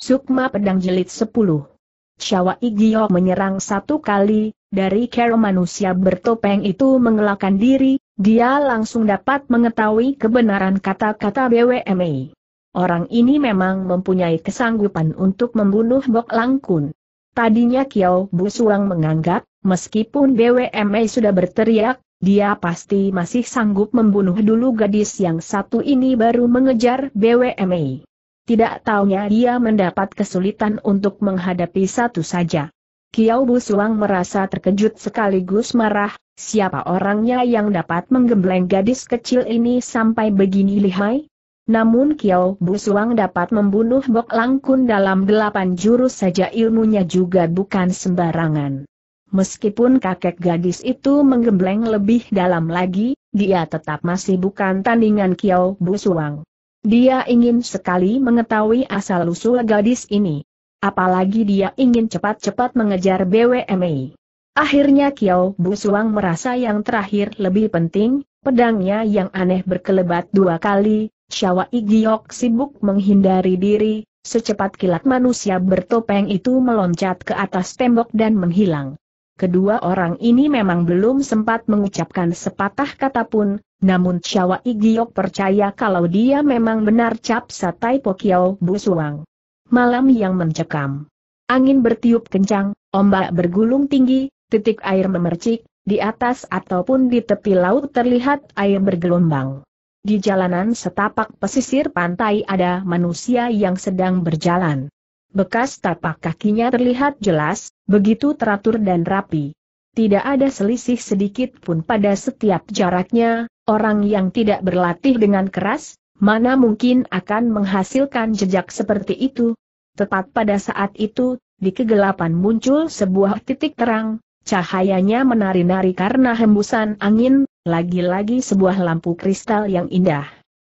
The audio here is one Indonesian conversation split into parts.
Sukma Pedang Jelit 10. Shawa Igyo menyerang satu kali, dari cara manusia bertopeng itu mengelakkan diri, dia langsung dapat mengetahui kebenaran kata-kata BWMA. Orang ini memang mempunyai kesanggupan untuk membunuh Bok Langkun. Tadinya Kiao Busuang menganggap, meskipun BWMA sudah berteriak, dia pasti masih sanggup membunuh dulu gadis yang satu ini baru mengejar BWMA. Tidak taunya dia mendapat kesulitan untuk menghadapi satu saja. Kiau Busuang merasa terkejut sekaligus marah, siapa orangnya yang dapat menggembleng gadis kecil ini sampai begini lihai? Namun Kiau Busuang dapat membunuh Bok Langkun dalam delapan jurus saja ilmunya juga bukan sembarangan. Meskipun kakek gadis itu menggembleng lebih dalam lagi, dia tetap masih bukan tandingan Kiau Busuang. Dia ingin sekali mengetahui asal-usul gadis ini. Apalagi dia ingin cepat-cepat mengejar BWMI. Akhirnya Kiao Suang merasa yang terakhir lebih penting, pedangnya yang aneh berkelebat dua kali, Syawa Igiok sibuk menghindari diri, secepat kilat manusia bertopeng itu meloncat ke atas tembok dan menghilang. Kedua orang ini memang belum sempat mengucapkan sepatah kata pun, namun Chawa Igiok percaya kalau dia memang benar cap satai bu Busuang. Malam yang mencekam. Angin bertiup kencang, ombak bergulung tinggi, titik air memercik, di atas ataupun di tepi laut terlihat air bergelombang. Di jalanan setapak pesisir pantai ada manusia yang sedang berjalan. Bekas tapak kakinya terlihat jelas, begitu teratur dan rapi. Tidak ada selisih sedikit pun pada setiap jaraknya, Orang yang tidak berlatih dengan keras, mana mungkin akan menghasilkan jejak seperti itu? Tepat pada saat itu, di kegelapan muncul sebuah titik terang, cahayanya menari-nari karena hembusan angin, lagi-lagi sebuah lampu kristal yang indah.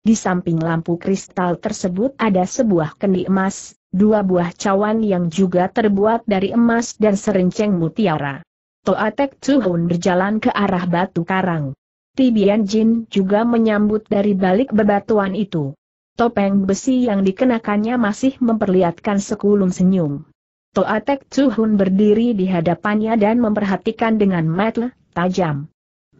Di samping lampu kristal tersebut ada sebuah kendi emas, dua buah cawan yang juga terbuat dari emas dan serenceng mutiara. Toatek Tuhun berjalan ke arah batu karang. Tibian Jin juga menyambut dari balik bebatuan itu. Topeng besi yang dikenakannya masih memperlihatkan sekulum senyum. Toatek Tuhun berdiri di hadapannya dan memperhatikan dengan metle, tajam.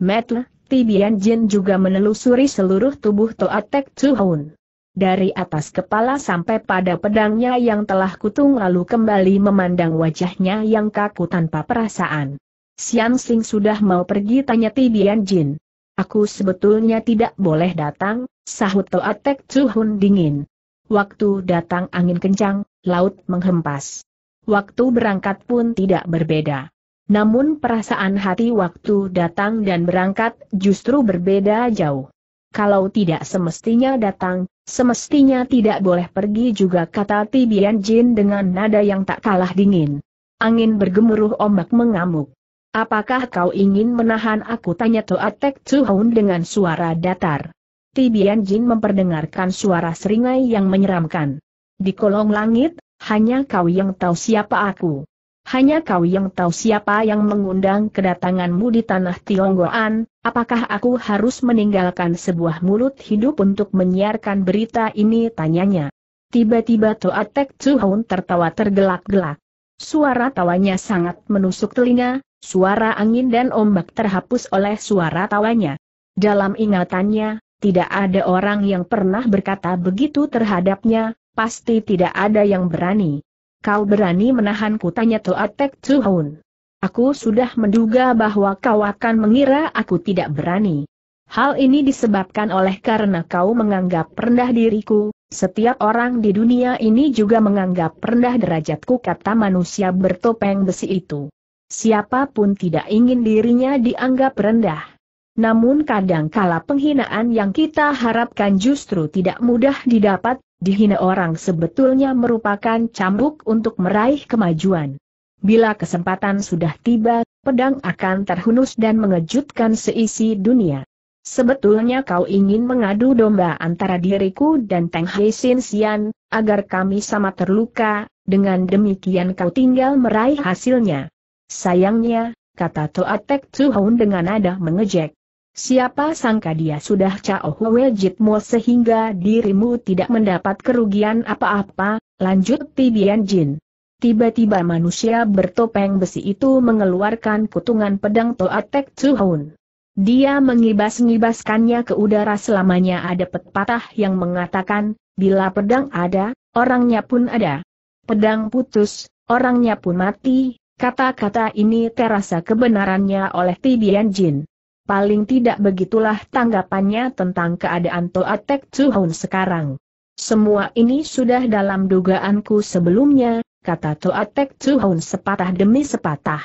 Metle, Tibian Jin juga menelusuri seluruh tubuh Toatek Tuhun. Dari atas kepala sampai pada pedangnya yang telah kutung lalu kembali memandang wajahnya yang kaku tanpa perasaan. Sian Sing sudah mau pergi tanya Tibian Jin. Aku sebetulnya tidak boleh datang, sahut Toatek Cuhun dingin. Waktu datang angin kencang, laut menghempas. Waktu berangkat pun tidak berbeda. Namun perasaan hati waktu datang dan berangkat justru berbeda jauh. Kalau tidak semestinya datang, semestinya tidak boleh pergi juga kata Tibian Jin dengan nada yang tak kalah dingin. Angin bergemuruh ombak mengamuk. Apakah kau ingin menahan aku? Tanya Toa Tek dengan suara datar. Tibian Jin memperdengarkan suara seringai yang menyeramkan. Di kolong langit, hanya kau yang tahu siapa aku. Hanya kau yang tahu siapa yang mengundang kedatanganmu di tanah Tionggoan, apakah aku harus meninggalkan sebuah mulut hidup untuk menyiarkan berita ini tanyanya. Tiba-tiba Toa Tek tertawa tergelak-gelak. Suara tawanya sangat menusuk telinga, Suara angin dan ombak terhapus oleh suara tawanya. Dalam ingatannya, tidak ada orang yang pernah berkata begitu terhadapnya, pasti tidak ada yang berani. Kau berani menahanku tanya Toatek Tsuhun. Aku sudah menduga bahwa kau akan mengira aku tidak berani. Hal ini disebabkan oleh karena kau menganggap rendah diriku, setiap orang di dunia ini juga menganggap rendah derajatku kata manusia bertopeng besi itu. Siapapun tidak ingin dirinya dianggap rendah. Namun kadang kala penghinaan yang kita harapkan justru tidak mudah didapat, dihina orang sebetulnya merupakan cambuk untuk meraih kemajuan. Bila kesempatan sudah tiba, pedang akan terhunus dan mengejutkan seisi dunia. Sebetulnya kau ingin mengadu domba antara diriku dan Teng Hei Sin Sian, agar kami sama terluka, dengan demikian kau tinggal meraih hasilnya. Sayangnya, kata Toatek Tsuhun dengan nada mengejek. Siapa sangka dia sudah Cao Hwe sehingga dirimu tidak mendapat kerugian apa-apa, lanjut Tibian Jin. Tiba-tiba manusia bertopeng besi itu mengeluarkan kutungan pedang Toatek Tsuhun. Dia mengibas-ngibaskannya ke udara selamanya ada pepatah yang mengatakan, bila pedang ada, orangnya pun ada. Pedang putus, orangnya pun mati, Kata-kata ini terasa kebenarannya oleh Tidian Jin. Paling tidak begitulah tanggapannya tentang keadaan Toa Toatek Tuhun sekarang. Semua ini sudah dalam dugaanku sebelumnya, kata Toa Toatek Tuhun sepatah demi sepatah.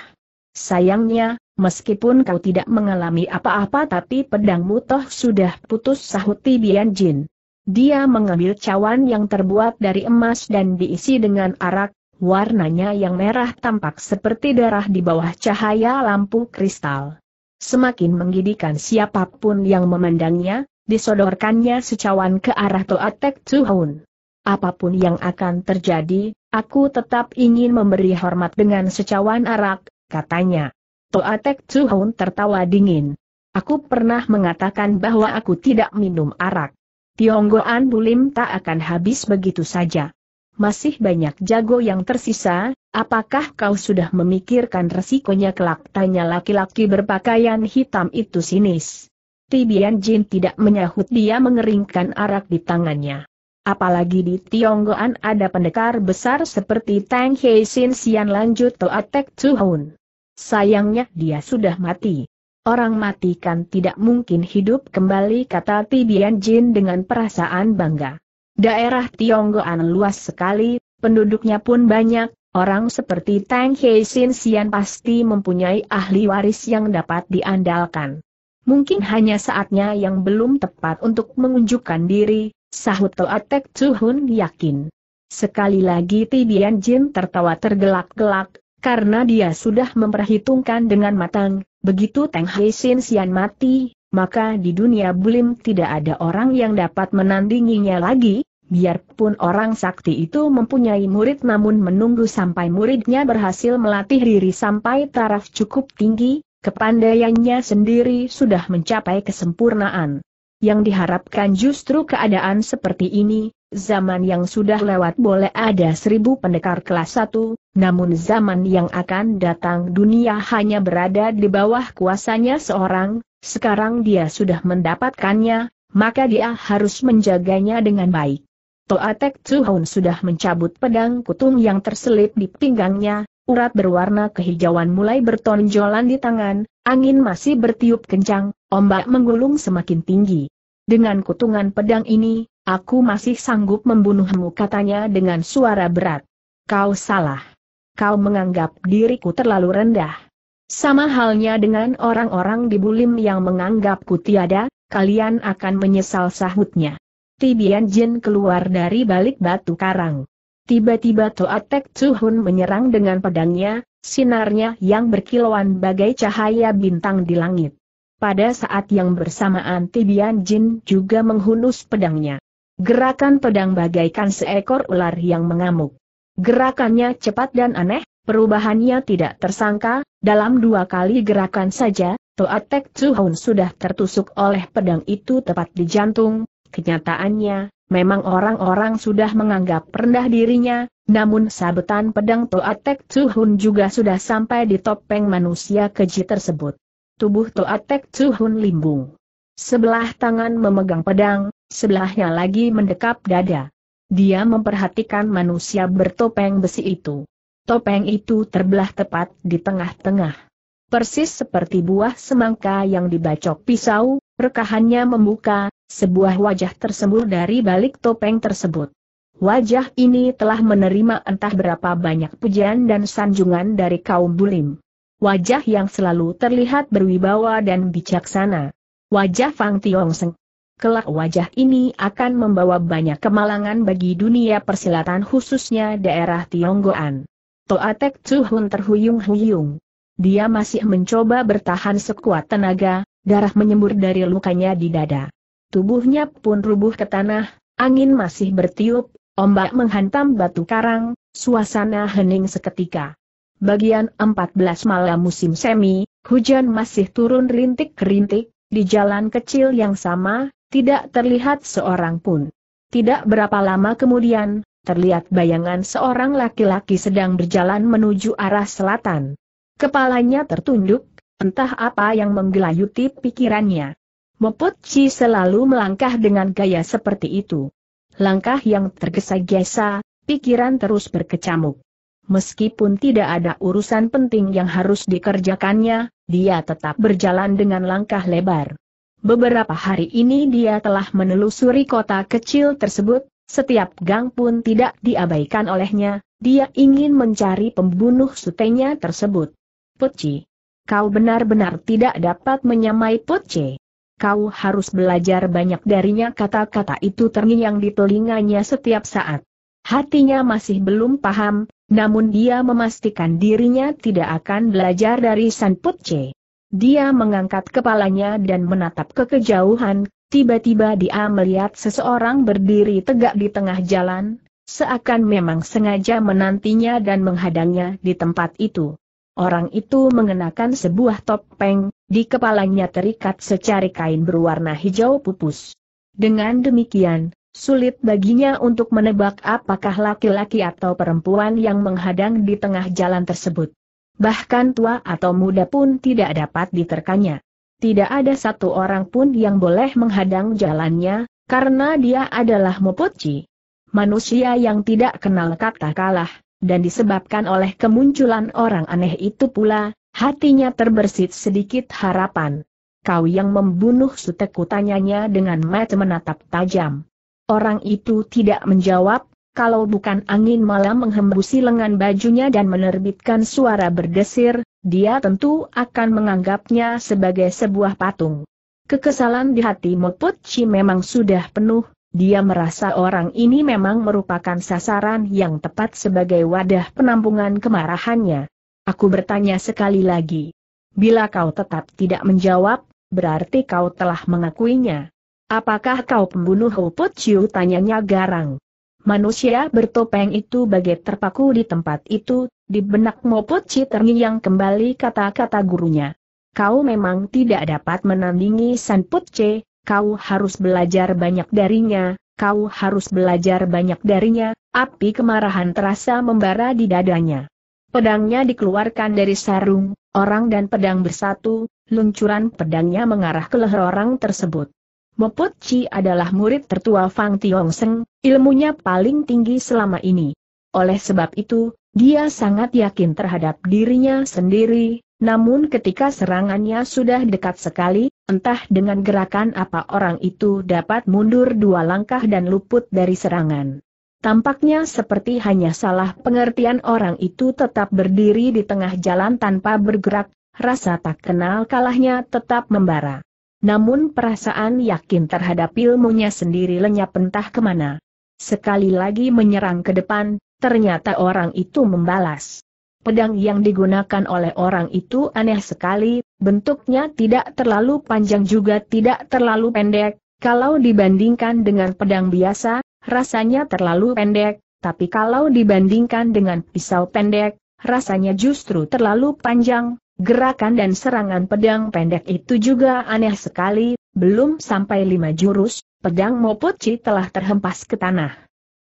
Sayangnya, meskipun kau tidak mengalami apa-apa tapi pedangmu toh sudah putus sahut Tidian Jin. Dia mengambil cawan yang terbuat dari emas dan diisi dengan arak, Warnanya yang merah tampak seperti darah di bawah cahaya lampu kristal. Semakin menggidikan siapapun yang memandangnya, disodorkannya secawan ke arah Toatek Tuhun. Apapun yang akan terjadi, aku tetap ingin memberi hormat dengan secawan arak, katanya. Toatek Tuhun tertawa dingin. Aku pernah mengatakan bahwa aku tidak minum arak. Tionggoan Bulim tak akan habis begitu saja masih banyak jago yang tersisa, apakah kau sudah memikirkan resikonya kelak? Tanya laki-laki berpakaian hitam itu sinis. Tibian Jin tidak menyahut dia mengeringkan arak di tangannya. Apalagi di Tionggoan ada pendekar besar seperti Tang Hei Sin Sian lanjut Toa Tek Tuhun. Sayangnya dia sudah mati. Orang mati kan tidak mungkin hidup kembali kata Tibian Jin dengan perasaan bangga. Daerah Tionggoan luas sekali, penduduknya pun banyak, orang seperti Tang Hei Sin Sian pasti mempunyai ahli waris yang dapat diandalkan. Mungkin hanya saatnya yang belum tepat untuk menunjukkan diri, sahut Toa Tek Tuhun yakin. Sekali lagi Tidian Jin tertawa tergelak-gelak, karena dia sudah memperhitungkan dengan matang, begitu Tang Hei Sin Sian mati, maka di dunia bulim tidak ada orang yang dapat menandinginya lagi, Biarpun orang sakti itu mempunyai murid namun menunggu sampai muridnya berhasil melatih diri sampai taraf cukup tinggi, kepandaiannya sendiri sudah mencapai kesempurnaan. Yang diharapkan justru keadaan seperti ini, zaman yang sudah lewat boleh ada seribu pendekar kelas satu, namun zaman yang akan datang dunia hanya berada di bawah kuasanya seorang, sekarang dia sudah mendapatkannya, maka dia harus menjaganya dengan baik. Toatek Tuhun sudah mencabut pedang kutung yang terselip di pinggangnya, urat berwarna kehijauan mulai bertonjolan di tangan, angin masih bertiup kencang, ombak menggulung semakin tinggi. Dengan kutungan pedang ini, aku masih sanggup membunuhmu katanya dengan suara berat. Kau salah. Kau menganggap diriku terlalu rendah. Sama halnya dengan orang-orang di Bulim yang menganggapku tiada, kalian akan menyesal sahutnya. Tibian Jin keluar dari balik batu karang. Tiba-tiba Toa Tek Chuhun menyerang dengan pedangnya, sinarnya yang berkilauan bagai cahaya bintang di langit. Pada saat yang bersamaan Tibian Jin juga menghunus pedangnya. Gerakan pedang bagaikan seekor ular yang mengamuk. Gerakannya cepat dan aneh, perubahannya tidak tersangka, dalam dua kali gerakan saja, Toa Tek Chuhun sudah tertusuk oleh pedang itu tepat di jantung, Kenyataannya, memang orang-orang sudah menganggap rendah dirinya, namun sabetan pedang Toa Tek Tsuhun juga sudah sampai di topeng manusia keji tersebut. Tubuh Toa Tek Tsuhun limbung. Sebelah tangan memegang pedang, sebelahnya lagi mendekap dada. Dia memperhatikan manusia bertopeng besi itu. Topeng itu terbelah tepat di tengah-tengah. Persis seperti buah semangka yang dibacok pisau, rekahannya membuka, sebuah wajah tersembul dari balik topeng tersebut. Wajah ini telah menerima entah berapa banyak pujian dan sanjungan dari kaum bulim. Wajah yang selalu terlihat berwibawa dan bijaksana. Wajah Fang Tiongseng. Kelak wajah ini akan membawa banyak kemalangan bagi dunia persilatan khususnya daerah Tionggoan. Toatek Tsuhun terhuyung-huyung. Dia masih mencoba bertahan sekuat tenaga, darah menyembur dari lukanya di dada. Tubuhnya pun rubuh ke tanah, angin masih bertiup, ombak menghantam batu karang, suasana hening seketika. Bagian 14 malam musim semi, hujan masih turun rintik-rintik, di jalan kecil yang sama, tidak terlihat seorang pun. Tidak berapa lama kemudian, terlihat bayangan seorang laki-laki sedang berjalan menuju arah selatan. Kepalanya tertunduk, entah apa yang menggelayuti pikirannya. Mopotci selalu melangkah dengan gaya seperti itu. Langkah yang tergesa-gesa, pikiran terus berkecamuk. Meskipun tidak ada urusan penting yang harus dikerjakannya, dia tetap berjalan dengan langkah lebar. Beberapa hari ini dia telah menelusuri kota kecil tersebut, setiap gang pun tidak diabaikan olehnya, dia ingin mencari pembunuh sutenya tersebut. Putci, Kau benar-benar tidak dapat menyamai Putci kau harus belajar banyak darinya kata-kata itu terngiang di telinganya setiap saat. Hatinya masih belum paham, namun dia memastikan dirinya tidak akan belajar dari San Putce. Dia mengangkat kepalanya dan menatap ke kejauhan, tiba-tiba dia melihat seseorang berdiri tegak di tengah jalan, seakan memang sengaja menantinya dan menghadangnya di tempat itu. Orang itu mengenakan sebuah topeng, di kepalanya terikat secari kain berwarna hijau pupus. Dengan demikian, sulit baginya untuk menebak apakah laki-laki atau perempuan yang menghadang di tengah jalan tersebut. Bahkan tua atau muda pun tidak dapat diterkanya. Tidak ada satu orang pun yang boleh menghadang jalannya, karena dia adalah Mopoci. Manusia yang tidak kenal kata kalah, dan disebabkan oleh kemunculan orang aneh itu pula, hatinya terbersit sedikit harapan. Kau yang membunuh Suteku tanyanya dengan mata menatap tajam. Orang itu tidak menjawab, kalau bukan angin malam menghembusi lengan bajunya dan menerbitkan suara berdesir, dia tentu akan menganggapnya sebagai sebuah patung. Kekesalan di hati Mopochi memang sudah penuh, dia merasa orang ini memang merupakan sasaran yang tepat sebagai wadah penampungan kemarahannya. Aku bertanya sekali lagi. Bila kau tetap tidak menjawab, berarti kau telah mengakuinya. Apakah kau pembunuh Huput Ciu? Tanyanya garang. Manusia bertopeng itu bagai terpaku di tempat itu, di benak Moput Ci terngiang kembali kata-kata gurunya. Kau memang tidak dapat menandingi Sanput C, kau harus belajar banyak darinya, kau harus belajar banyak darinya, api kemarahan terasa membara di dadanya. Pedangnya dikeluarkan dari sarung, orang dan pedang bersatu, luncuran pedangnya mengarah ke leher orang tersebut. Moput Chi adalah murid tertua Fang Seng, ilmunya paling tinggi selama ini. Oleh sebab itu, dia sangat yakin terhadap dirinya sendiri, namun ketika serangannya sudah dekat sekali, entah dengan gerakan apa orang itu dapat mundur dua langkah dan luput dari serangan. Tampaknya seperti hanya salah pengertian orang itu tetap berdiri di tengah jalan tanpa bergerak, rasa tak kenal kalahnya tetap membara. Namun perasaan yakin terhadap ilmunya sendiri lenyap entah kemana. Sekali lagi menyerang ke depan, ternyata orang itu membalas. Pedang yang digunakan oleh orang itu aneh sekali, bentuknya tidak terlalu panjang juga tidak terlalu pendek, kalau dibandingkan dengan pedang biasa, rasanya terlalu pendek, tapi kalau dibandingkan dengan pisau pendek, rasanya justru terlalu panjang. Gerakan dan serangan pedang pendek itu juga aneh sekali, belum sampai lima jurus, pedang Mopochi telah terhempas ke tanah.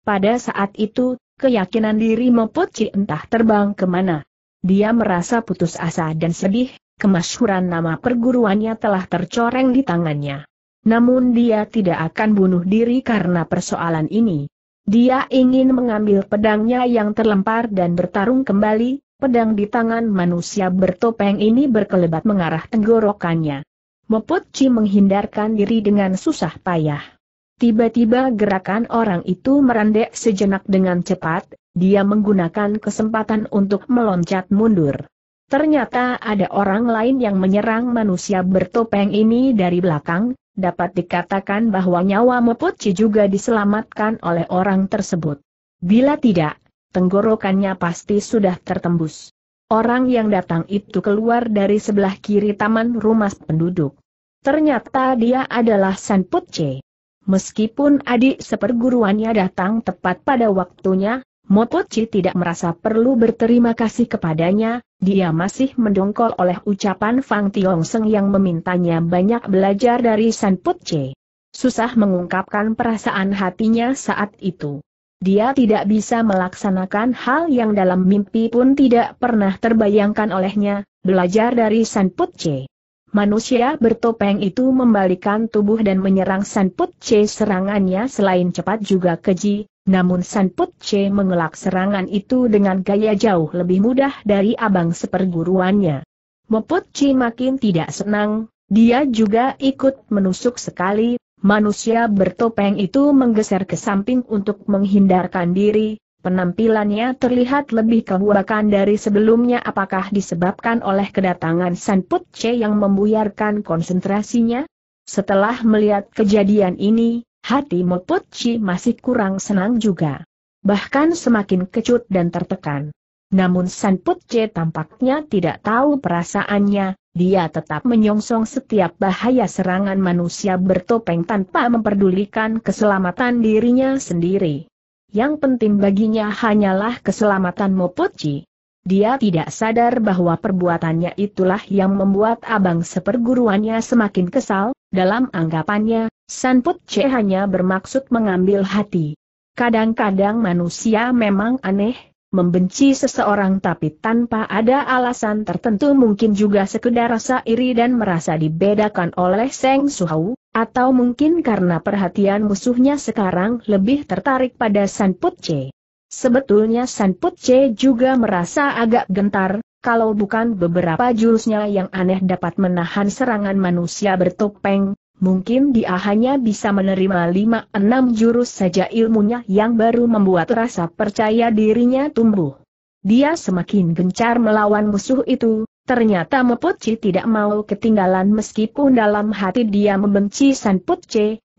Pada saat itu, keyakinan diri Mopoci entah terbang kemana. Dia merasa putus asa dan sedih, kemasyuran nama perguruannya telah tercoreng di tangannya. Namun dia tidak akan bunuh diri karena persoalan ini. Dia ingin mengambil pedangnya yang terlempar dan bertarung kembali, pedang di tangan manusia bertopeng ini berkelebat mengarah tenggorokannya. Moputci menghindarkan diri dengan susah payah. Tiba-tiba gerakan orang itu merendek sejenak dengan cepat, dia menggunakan kesempatan untuk meloncat mundur. Ternyata ada orang lain yang menyerang manusia bertopeng ini dari belakang, dapat dikatakan bahwa nyawa Mepuci juga diselamatkan oleh orang tersebut. Bila tidak, tenggorokannya pasti sudah tertembus. Orang yang datang itu keluar dari sebelah kiri taman rumah penduduk. Ternyata dia adalah San Putce. Meskipun adik seperguruannya datang tepat pada waktunya, Motochi tidak merasa perlu berterima kasih kepadanya, dia masih mendongkol oleh ucapan Fang Tiongseng yang memintanya banyak belajar dari San Putce. Susah mengungkapkan perasaan hatinya saat itu. Dia tidak bisa melaksanakan hal yang dalam mimpi pun tidak pernah terbayangkan olehnya, belajar dari San Putce manusia bertopeng itu membalikan tubuh dan menyerang Put Che Serangannya selain cepat juga keji, namun Put Che mengelak serangan itu dengan gaya jauh lebih mudah dari abang seperguruannya. Moput Che makin tidak senang, dia juga ikut menusuk sekali, manusia bertopeng itu menggeser ke samping untuk menghindarkan diri, Penampilannya terlihat lebih kebuakan dari sebelumnya apakah disebabkan oleh kedatangan San Put Che yang membuyarkan konsentrasinya? Setelah melihat kejadian ini, hati Mo Put Chi masih kurang senang juga. Bahkan semakin kecut dan tertekan. Namun San Put Che tampaknya tidak tahu perasaannya, dia tetap menyongsong setiap bahaya serangan manusia bertopeng tanpa memperdulikan keselamatan dirinya sendiri. Yang penting baginya hanyalah keselamatan Mopoci. Dia tidak sadar bahwa perbuatannya itulah yang membuat abang seperguruannya semakin kesal, dalam anggapannya, Sanput C hanya bermaksud mengambil hati. Kadang-kadang manusia memang aneh, membenci seseorang tapi tanpa ada alasan tertentu mungkin juga sekedar rasa iri dan merasa dibedakan oleh Seng Suhau, atau mungkin karena perhatian musuhnya sekarang lebih tertarik pada San Putce. Sebetulnya San Putce juga merasa agak gentar, kalau bukan beberapa jurusnya yang aneh dapat menahan serangan manusia bertopeng, mungkin dia hanya bisa menerima 5-6 jurus saja ilmunya yang baru membuat rasa percaya dirinya tumbuh. Dia semakin gencar melawan musuh itu, Ternyata Meputci tidak mau ketinggalan meskipun dalam hati dia membenci San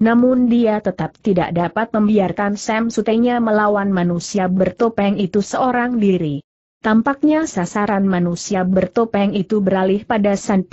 namun dia tetap tidak dapat membiarkan Sam Sutenya melawan manusia bertopeng itu seorang diri. Tampaknya sasaran manusia bertopeng itu beralih pada San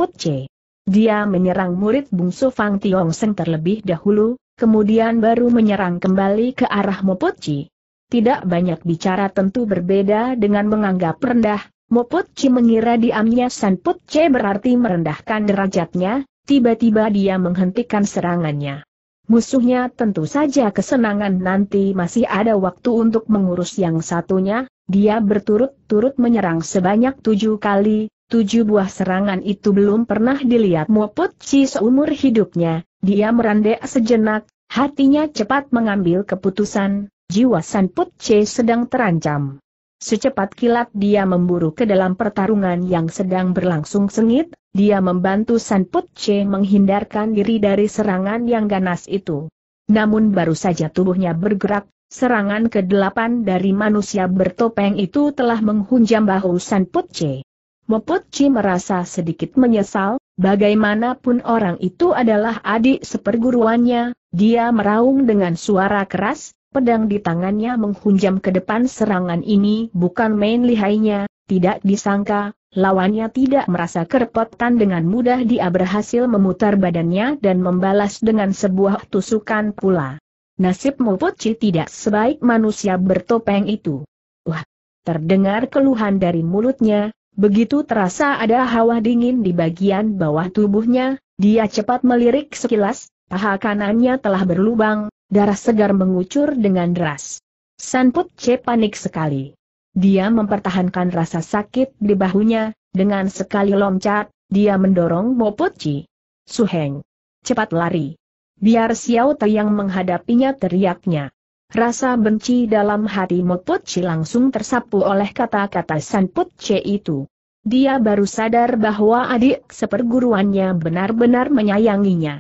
Dia menyerang murid bungsu Fang Tiong Seng terlebih dahulu, kemudian baru menyerang kembali ke arah Meputci. Tidak banyak bicara tentu berbeda dengan menganggap rendah, Moput Ci mengira diamnya San Put Ce berarti merendahkan derajatnya, tiba-tiba dia menghentikan serangannya. Musuhnya tentu saja kesenangan nanti masih ada waktu untuk mengurus yang satunya, dia berturut-turut menyerang sebanyak tujuh kali, tujuh buah serangan itu belum pernah dilihat Moput Ci seumur hidupnya, dia merandek sejenak, hatinya cepat mengambil keputusan, jiwa San Put Ce sedang terancam. Secepat kilat dia memburu ke dalam pertarungan yang sedang berlangsung sengit, dia membantu San Put Che menghindarkan diri dari serangan yang ganas itu. Namun baru saja tubuhnya bergerak, serangan ke-8 dari manusia bertopeng itu telah menghunjam bahu San Put Che. Moput Che merasa sedikit menyesal, bagaimanapun orang itu adalah adik seperguruannya, dia meraung dengan suara keras, Pedang di tangannya menghunjam ke depan serangan ini bukan main lihainya, tidak disangka, lawannya tidak merasa kerepotan dengan mudah dia berhasil memutar badannya dan membalas dengan sebuah tusukan pula. Nasib Mopoci tidak sebaik manusia bertopeng itu. Wah! Terdengar keluhan dari mulutnya, begitu terasa ada hawa dingin di bagian bawah tubuhnya, dia cepat melirik sekilas, paha kanannya telah berlubang, Darah segar mengucur dengan deras. Sanput C panik sekali. Dia mempertahankan rasa sakit di bahunya, dengan sekali loncat, dia mendorong Moput Ci. Suheng. Cepat lari. Biar Xiao Te yang menghadapinya teriaknya. Rasa benci dalam hati Moput Ci langsung tersapu oleh kata-kata Sanput C itu. Dia baru sadar bahwa adik seperguruannya benar-benar menyayanginya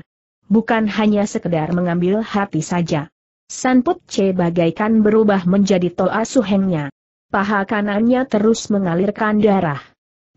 bukan hanya sekedar mengambil hati saja. Sanput Che bagaikan berubah menjadi toa suhengnya. Paha kanannya terus mengalirkan darah.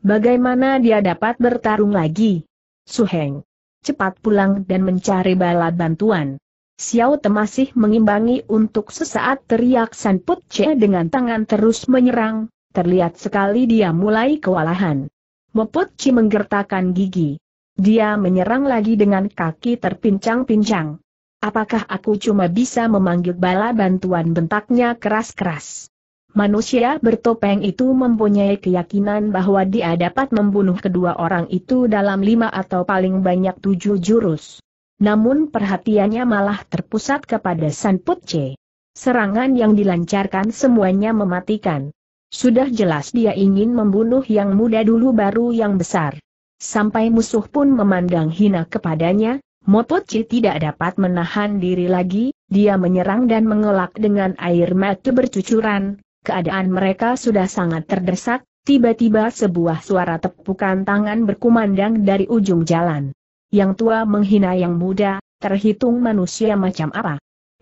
Bagaimana dia dapat bertarung lagi? Suheng. Cepat pulang dan mencari bala bantuan. Xiao Te masih mengimbangi untuk sesaat teriak Sanput Che dengan tangan terus menyerang, terlihat sekali dia mulai kewalahan. Moput Che menggertakkan gigi. Dia menyerang lagi dengan kaki terpincang-pincang. Apakah aku cuma bisa memanggil bala bantuan bentaknya keras-keras? Manusia bertopeng itu mempunyai keyakinan bahwa dia dapat membunuh kedua orang itu dalam lima atau paling banyak tujuh jurus. Namun perhatiannya malah terpusat kepada San Putce. Serangan yang dilancarkan semuanya mematikan. Sudah jelas dia ingin membunuh yang muda dulu baru yang besar sampai musuh pun memandang hina kepadanya, Mopoci tidak dapat menahan diri lagi, dia menyerang dan mengelak dengan air mata bercucuran, keadaan mereka sudah sangat terdesak, tiba-tiba sebuah suara tepukan tangan berkumandang dari ujung jalan. Yang tua menghina yang muda, terhitung manusia macam apa.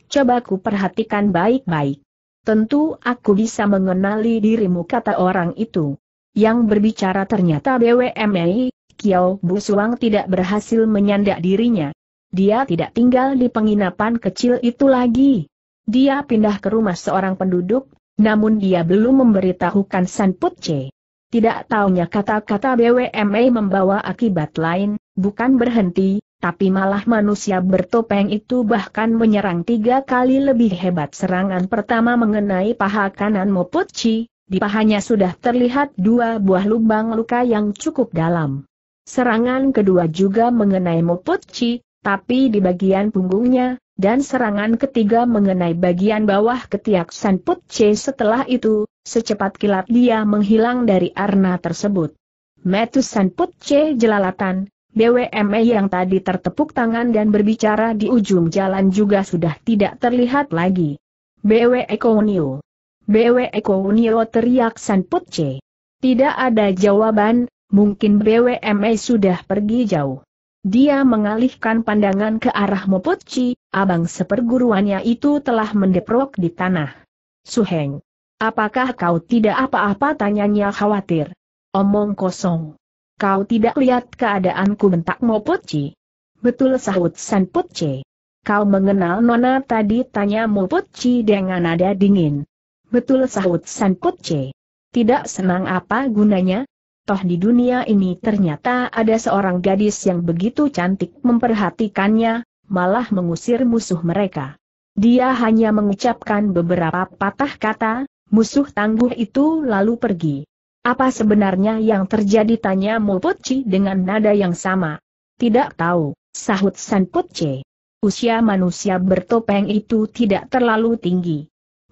Coba ku perhatikan baik-baik. Tentu aku bisa mengenali dirimu kata orang itu. Yang berbicara ternyata BWMI, Kiao Suang tidak berhasil menyandak dirinya. Dia tidak tinggal di penginapan kecil itu lagi. Dia pindah ke rumah seorang penduduk, namun dia belum memberitahukan San Put C. Tidak taunya kata-kata BWMA membawa akibat lain, bukan berhenti, tapi malah manusia bertopeng itu bahkan menyerang tiga kali lebih hebat serangan pertama mengenai paha kanan Chi, di pahanya sudah terlihat dua buah lubang luka yang cukup dalam. Serangan kedua juga mengenai Mopotchi, tapi di bagian punggungnya, dan serangan ketiga mengenai bagian bawah ketiak Sanputche setelah itu, secepat kilat dia menghilang dari arna tersebut. Metus Sanputche jelalatan, BWME yang tadi tertepuk tangan dan berbicara di ujung jalan juga sudah tidak terlihat lagi. BW e Kounio. BW e Kounio teriak Sanputche. Tidak ada jawaban, Mungkin BWME sudah pergi jauh. Dia mengalihkan pandangan ke arah Mopochi, abang seperguruannya itu telah mendeprok di tanah. Suheng. Apakah kau tidak apa-apa tanyanya khawatir? Omong kosong. Kau tidak lihat keadaanku bentak Mopochi? Betul sahut San Kau mengenal Nona tadi tanya Mopochi dengan nada dingin. Betul sahut San Tidak senang apa gunanya? Toh di dunia ini ternyata ada seorang gadis yang begitu cantik memperhatikannya, malah mengusir musuh mereka. Dia hanya mengucapkan beberapa patah kata, musuh tangguh itu lalu pergi. Apa sebenarnya yang terjadi tanya Mulputci dengan nada yang sama? Tidak tahu, sahut Sanputce. Usia manusia bertopeng itu tidak terlalu tinggi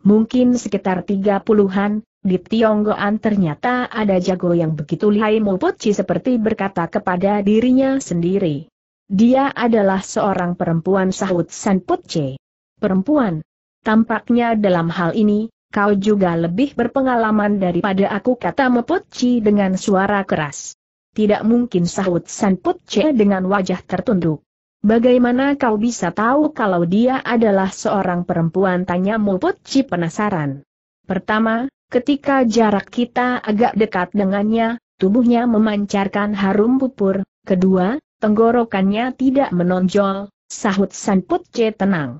mungkin sekitar tiga puluhan, di Tionggoan ternyata ada jago yang begitu lihai Mupoci seperti berkata kepada dirinya sendiri. Dia adalah seorang perempuan sahut San Putce. Perempuan. Tampaknya dalam hal ini, kau juga lebih berpengalaman daripada aku kata Mupoci dengan suara keras. Tidak mungkin sahut San Putce dengan wajah tertunduk. Bagaimana kau bisa tahu kalau dia adalah seorang perempuan? Tanya Ci penasaran. Pertama, ketika jarak kita agak dekat dengannya, tubuhnya memancarkan harum pupur. Kedua, tenggorokannya tidak menonjol, sahut Put Ci tenang.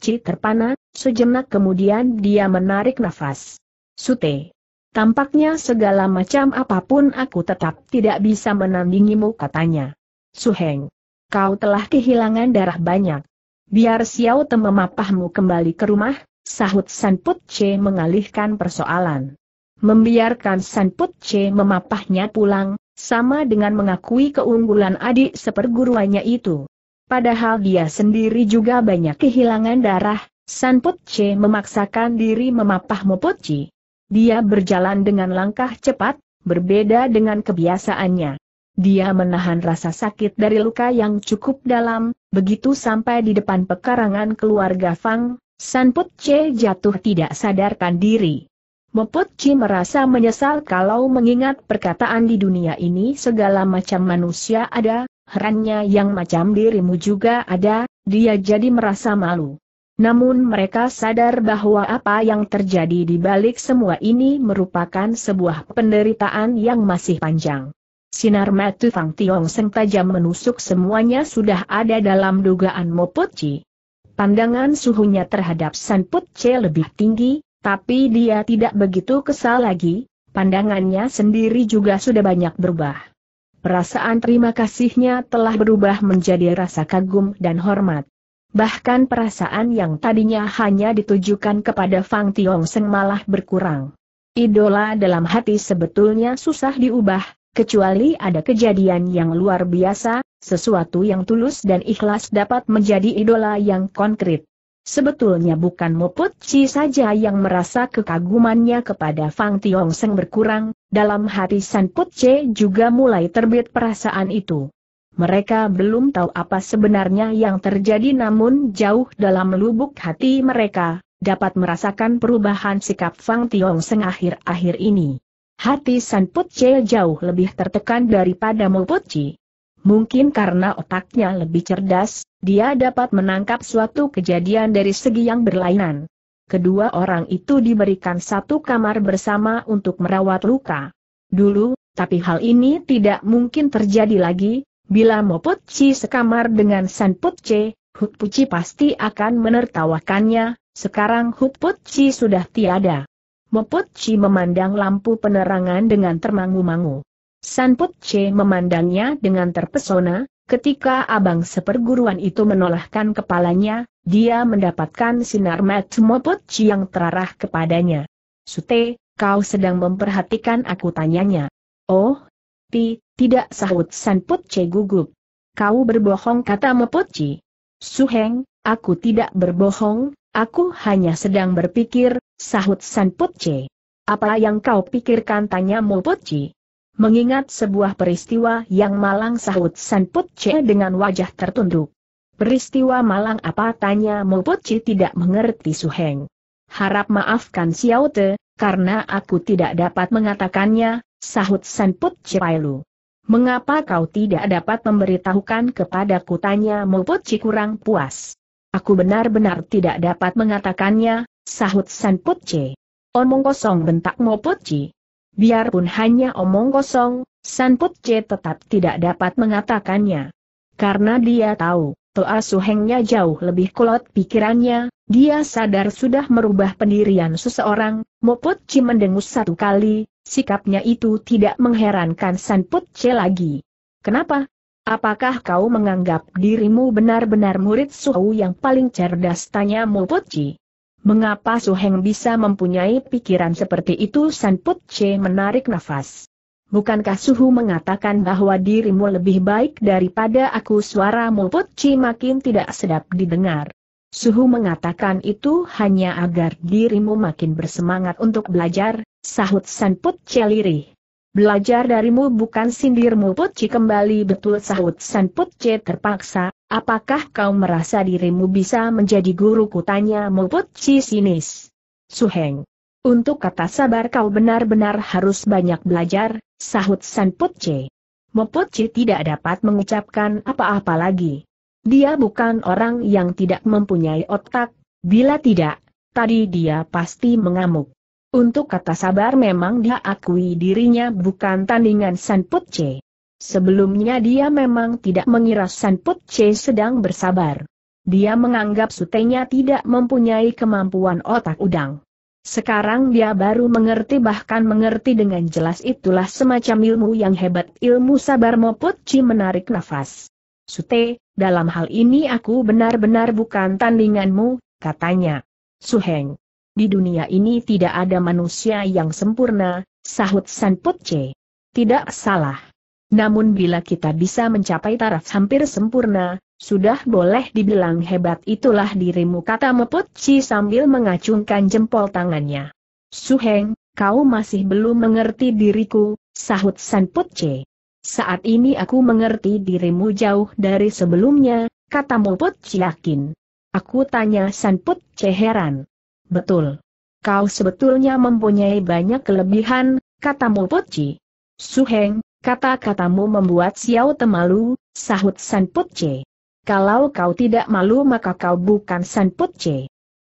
Ci terpana, sejenak kemudian dia menarik nafas. Sute. Tampaknya segala macam apapun aku tetap tidak bisa menandingimu katanya. Suheng kau telah kehilangan darah banyak. Biar Xiao Te memapahmu kembali ke rumah, sahut San Put Che mengalihkan persoalan. Membiarkan San Put Che memapahnya pulang, sama dengan mengakui keunggulan adik seperguruannya itu. Padahal dia sendiri juga banyak kehilangan darah, San Put Che memaksakan diri memapah Mopoci. Dia berjalan dengan langkah cepat, berbeda dengan kebiasaannya. Dia menahan rasa sakit dari luka yang cukup dalam, begitu sampai di depan pekarangan keluarga Fang, Sanput C jatuh tidak sadarkan diri. Moput C merasa menyesal kalau mengingat perkataan di dunia ini segala macam manusia ada, herannya yang macam dirimu juga ada, dia jadi merasa malu. Namun mereka sadar bahwa apa yang terjadi di balik semua ini merupakan sebuah penderitaan yang masih panjang. Sinar mata Fang Tiong Seng tajam menusuk semuanya sudah ada dalam dugaan Chi. Pandangan suhunya terhadap San Put lebih tinggi, tapi dia tidak begitu kesal lagi, pandangannya sendiri juga sudah banyak berubah. Perasaan terima kasihnya telah berubah menjadi rasa kagum dan hormat. Bahkan perasaan yang tadinya hanya ditujukan kepada Fang Tiong Seng malah berkurang. Idola dalam hati sebetulnya susah diubah, Kecuali ada kejadian yang luar biasa, sesuatu yang tulus dan ikhlas dapat menjadi idola yang konkret. Sebetulnya bukan Moput Chi saja yang merasa kekagumannya kepada Fang Tiong Seng berkurang, dalam hati San Put Che juga mulai terbit perasaan itu. Mereka belum tahu apa sebenarnya yang terjadi namun jauh dalam lubuk hati mereka, dapat merasakan perubahan sikap Fang Tiong Seng akhir-akhir ini. Hati San Putce jauh lebih tertekan daripada Mo Mungkin karena otaknya lebih cerdas, dia dapat menangkap suatu kejadian dari segi yang berlainan. Kedua orang itu diberikan satu kamar bersama untuk merawat luka. Dulu, tapi hal ini tidak mungkin terjadi lagi, bila Moputci sekamar dengan Sanputce, Hutpuci pasti akan menertawakannya, sekarang Hutpuci sudah tiada. Moput Chi memandang lampu penerangan dengan termangu-mangu. Sanput C memandangnya dengan terpesona, ketika abang seperguruan itu menolakkan kepalanya, dia mendapatkan sinar mat Moput Chi yang terarah kepadanya. Sute, kau sedang memperhatikan aku tanyanya. Oh, ti, tidak sahut Sanput C gugup. Kau berbohong kata Moput Chi. Suheng, aku tidak berbohong, aku hanya sedang berpikir, Sahut San Putje. Apa yang kau pikirkan tanya Mo Putje? Mengingat sebuah peristiwa yang malang sahut San Putje dengan wajah tertunduk. Peristiwa malang apa tanya Mo Putje tidak mengerti Su Heng. Harap maafkan Xiao Te, karena aku tidak dapat mengatakannya, sahut San Putje Pailu. Mengapa kau tidak dapat memberitahukan kepada kepadaku tanya Mopotci kurang puas. Aku benar-benar tidak dapat mengatakannya, Sahut San Putce. Omong kosong bentak Mo Putci. Biarpun hanya omong kosong, San Putce tetap tidak dapat mengatakannya. Karena dia tahu, Toa Suhengnya jauh lebih kulot pikirannya, dia sadar sudah merubah pendirian seseorang, Mo Putci mendengus satu kali, sikapnya itu tidak mengherankan San Putce lagi. Kenapa? Apakah kau menganggap dirimu benar-benar murid suhu yang paling cerdas? Tanya Mulputci. Mengapa Su Heng bisa mempunyai pikiran seperti itu? San Put Che menarik nafas. Bukankah Suhu mengatakan bahwa dirimu lebih baik daripada aku? Suaramu Put Che makin tidak sedap didengar. Suhu mengatakan itu hanya agar dirimu makin bersemangat untuk belajar, sahut San Put Che lirih. Belajar darimu bukan sindirmu Put Che kembali betul sahut San Put Che terpaksa, Apakah kau merasa dirimu bisa menjadi guru kutanya? Moput Chi sinis. Suheng. Untuk kata sabar kau benar-benar harus banyak belajar, sahut Sanput C. Moput C tidak dapat mengucapkan apa-apa lagi. Dia bukan orang yang tidak mempunyai otak, bila tidak, tadi dia pasti mengamuk. Untuk kata sabar memang dia akui dirinya bukan tandingan Sanput C. Sebelumnya dia memang tidak mengira San Put Che sedang bersabar. Dia menganggap sutenya tidak mempunyai kemampuan otak udang. Sekarang dia baru mengerti bahkan mengerti dengan jelas itulah semacam ilmu yang hebat ilmu sabar Moput Che menarik nafas. Sute, dalam hal ini aku benar-benar bukan tandinganmu, katanya. Suheng. Di dunia ini tidak ada manusia yang sempurna, sahut San Put Che. Tidak salah. Namun bila kita bisa mencapai taraf hampir sempurna, sudah boleh dibilang hebat itulah dirimu kata Meput Chi sambil mengacungkan jempol tangannya. Suheng, kau masih belum mengerti diriku, sahut San Put Chi. Saat ini aku mengerti dirimu jauh dari sebelumnya, kata Meput Chi yakin. Aku tanya San Put Chi heran. Betul. Kau sebetulnya mempunyai banyak kelebihan, kata Meput Chi. Suheng, Kata-katamu membuat Xiao temalu, sahut San Put Kalau kau tidak malu maka kau bukan San Put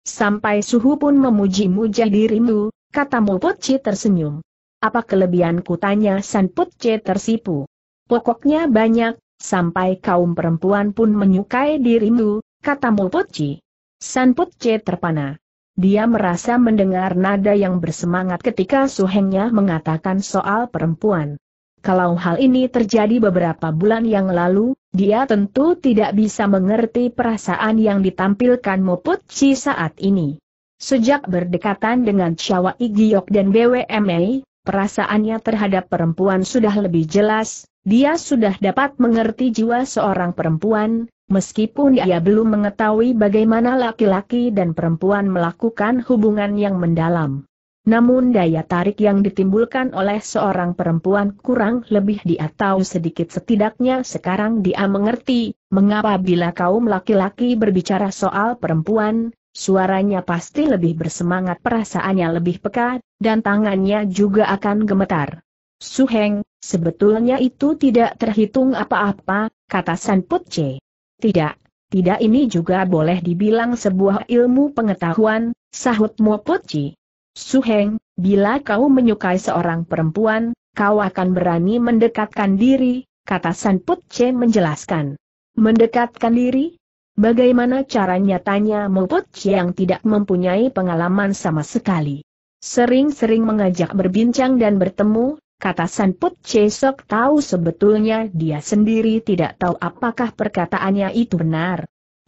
Sampai suhu pun memuji-muja dirimu, katamu Put tersenyum. Apa kelebihanku tanya San Put tersipu. Pokoknya banyak, sampai kaum perempuan pun menyukai dirimu, katamu Put C. San Put terpana. Dia merasa mendengar nada yang bersemangat ketika suhengnya mengatakan soal perempuan. Kalau hal ini terjadi beberapa bulan yang lalu, dia tentu tidak bisa mengerti perasaan yang ditampilkan Moput Chi saat ini. Sejak berdekatan dengan Chawa Igiok dan BWMA, perasaannya terhadap perempuan sudah lebih jelas, dia sudah dapat mengerti jiwa seorang perempuan, meskipun ia belum mengetahui bagaimana laki-laki dan perempuan melakukan hubungan yang mendalam. Namun daya tarik yang ditimbulkan oleh seorang perempuan kurang lebih dia tahu sedikit setidaknya sekarang dia mengerti, mengapa bila kaum laki-laki berbicara soal perempuan, suaranya pasti lebih bersemangat perasaannya lebih peka, dan tangannya juga akan gemetar. Suheng, sebetulnya itu tidak terhitung apa-apa, kata San Put Tidak, tidak ini juga boleh dibilang sebuah ilmu pengetahuan, sahut Mo Putci. Suheng, bila kau menyukai seorang perempuan, kau akan berani mendekatkan diri, kata San Put Che menjelaskan. Mendekatkan diri? Bagaimana caranya tanya Moput yang tidak mempunyai pengalaman sama sekali. Sering-sering mengajak berbincang dan bertemu, kata San Put Che Sok tahu sebetulnya dia sendiri tidak tahu apakah perkataannya itu benar.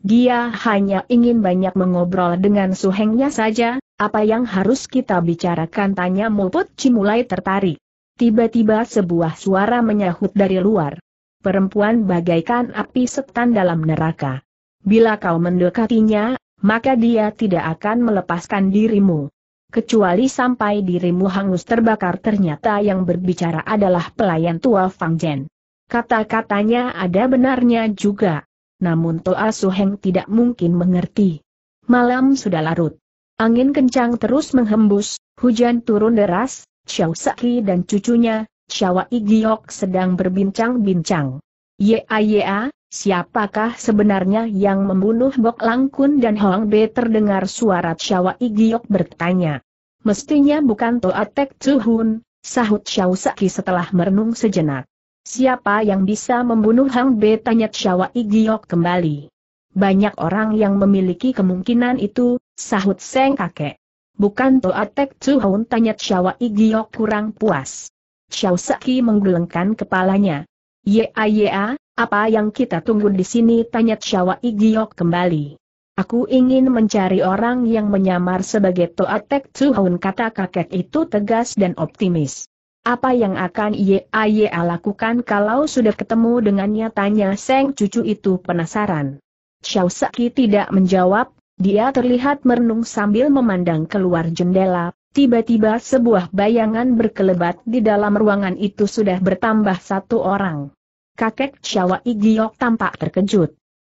Dia hanya ingin banyak mengobrol dengan suhengnya saja, apa yang harus kita bicarakan tanya Muput Cimulai mulai tertarik. Tiba-tiba sebuah suara menyahut dari luar. Perempuan bagaikan api setan dalam neraka. Bila kau mendekatinya, maka dia tidak akan melepaskan dirimu. Kecuali sampai dirimu hangus terbakar ternyata yang berbicara adalah pelayan tua Fang Jen. Kata-katanya ada benarnya juga namun Toa Suheng tidak mungkin mengerti. Malam sudah larut. Angin kencang terus menghembus, hujan turun deras, Xiao Saki dan cucunya, Xiao Giok sedang berbincang-bincang. Ya ya, siapakah sebenarnya yang membunuh Bok Langkun dan Hong Be terdengar suara Xiao Giok bertanya. Mestinya bukan Toa Tek Tsuhun, sahut Xiao Saki setelah merenung sejenak. Siapa yang bisa membunuh Hang Be? Tanya Shawa Igiok kembali. Banyak orang yang memiliki kemungkinan itu, sahut Seng kakek. Bukan Toatek Hoon? tanya Shawa Igiok kurang puas. Xiao Saki menggelengkan kepalanya. Ya ya, apa yang kita tunggu di sini tanya Shawa Igiok kembali. Aku ingin mencari orang yang menyamar sebagai Toatek Hoon, kata kakek itu tegas dan optimis. Apa yang akan Yaya lakukan kalau sudah ketemu dengannya tanya Seng cucu itu penasaran. Xiao Saki tidak menjawab, dia terlihat merenung sambil memandang keluar jendela, tiba-tiba sebuah bayangan berkelebat di dalam ruangan itu sudah bertambah satu orang. Kakek Xiao Igiok tampak terkejut.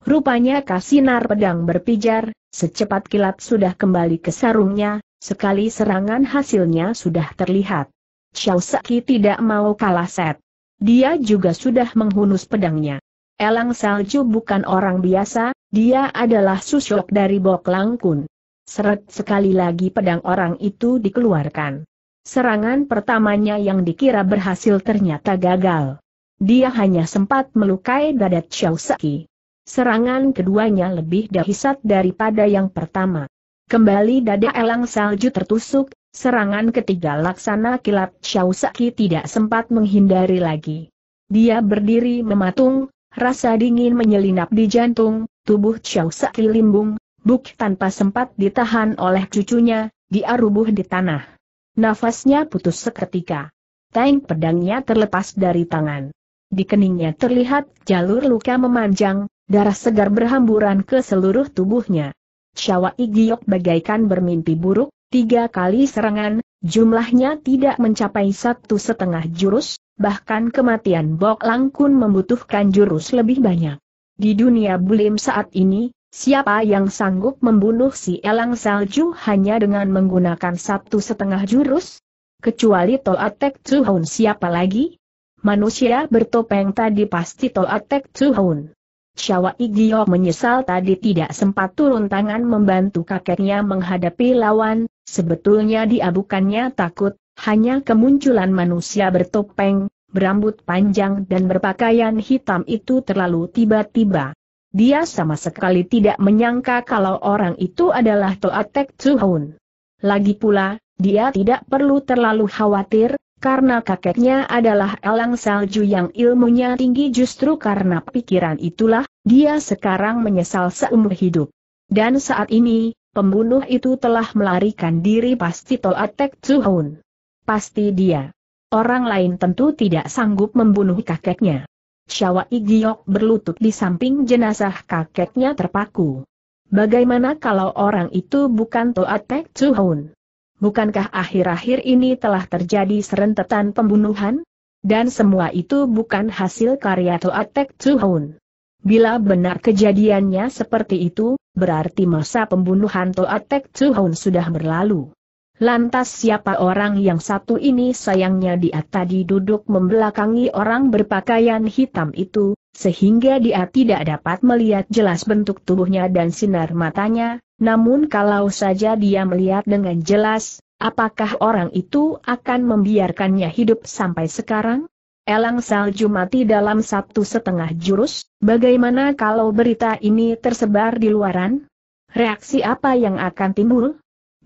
Rupanya kasinar pedang berpijar, secepat kilat sudah kembali ke sarungnya, sekali serangan hasilnya sudah terlihat. Xiao Seki tidak mau kalah set. Dia juga sudah menghunus pedangnya. Elang Salju bukan orang biasa, dia adalah susyok dari Bok Langkun. Seret sekali lagi pedang orang itu dikeluarkan. Serangan pertamanya yang dikira berhasil ternyata gagal. Dia hanya sempat melukai dada Xiao Seki. Serangan keduanya lebih dahsyat daripada yang pertama. Kembali dada elang salju tertusuk, Serangan ketiga laksana kilat Shausaki tidak sempat menghindari lagi. Dia berdiri mematung, rasa dingin menyelinap di jantung, tubuh Shausaki limbung, buk tanpa sempat ditahan oleh cucunya, dia rubuh di tanah. Nafasnya putus seketika. Tank pedangnya terlepas dari tangan. Di keningnya terlihat jalur luka memanjang, darah segar berhamburan ke seluruh tubuhnya. Shawa Igiyok bagaikan bermimpi buruk, Tiga kali serangan, jumlahnya tidak mencapai satu setengah jurus, bahkan kematian Bok Langkun membutuhkan jurus lebih banyak. Di dunia bulim saat ini, siapa yang sanggup membunuh si elang salju hanya dengan menggunakan satu setengah jurus? Kecuali Toatek Tuhun siapa lagi? Manusia bertopeng tadi pasti Toatek Tuhun. Syawa Igyo menyesal tadi tidak sempat turun tangan membantu kakeknya menghadapi lawan, Sebetulnya dia bukannya takut, hanya kemunculan manusia bertopeng, berambut panjang dan berpakaian hitam itu terlalu tiba-tiba. Dia sama sekali tidak menyangka kalau orang itu adalah Toatek Tsuhun. Lagi pula, dia tidak perlu terlalu khawatir, karena kakeknya adalah elang salju yang ilmunya tinggi justru karena pikiran itulah, dia sekarang menyesal seumur hidup. Dan saat ini, pembunuh itu telah melarikan diri pasti Toa Tek Zuhun. Pasti dia. Orang lain tentu tidak sanggup membunuh kakeknya. Syawa Igiok berlutut di samping jenazah kakeknya terpaku. Bagaimana kalau orang itu bukan Toa Tek Zuhun? Bukankah akhir-akhir ini telah terjadi serentetan pembunuhan? Dan semua itu bukan hasil karya Toa Tek Zuhun. Bila benar kejadiannya seperti itu, berarti masa pembunuhan Toa Tek Chuhun sudah berlalu. Lantas siapa orang yang satu ini sayangnya dia tadi duduk membelakangi orang berpakaian hitam itu, sehingga dia tidak dapat melihat jelas bentuk tubuhnya dan sinar matanya, namun kalau saja dia melihat dengan jelas, apakah orang itu akan membiarkannya hidup sampai sekarang? elang salju mati dalam satu setengah jurus, bagaimana kalau berita ini tersebar di luaran? Reaksi apa yang akan timbul?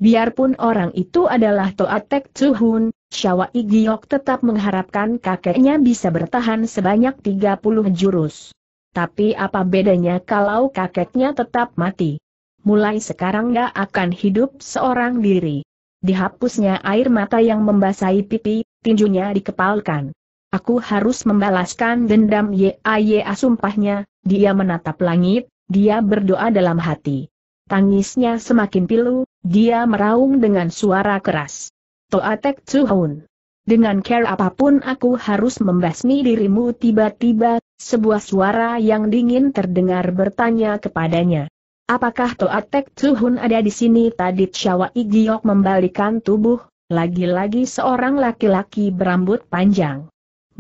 Biarpun orang itu adalah Toatek Tsuhun, Syawa Igiok tetap mengharapkan kakeknya bisa bertahan sebanyak 30 jurus. Tapi apa bedanya kalau kakeknya tetap mati? Mulai sekarang gak akan hidup seorang diri. Dihapusnya air mata yang membasahi pipi, tinjunya dikepalkan. Aku harus membalaskan dendam Aye. Ah, sumpahnya, dia menatap langit, dia berdoa dalam hati. Tangisnya semakin pilu, dia meraung dengan suara keras. Toatek Tsuhun. Dengan care apapun aku harus membasmi dirimu tiba-tiba, sebuah suara yang dingin terdengar bertanya kepadanya. Apakah Toatek Tsuhun ada di sini tadi Shawa Igiok membalikan tubuh, lagi-lagi seorang laki-laki berambut panjang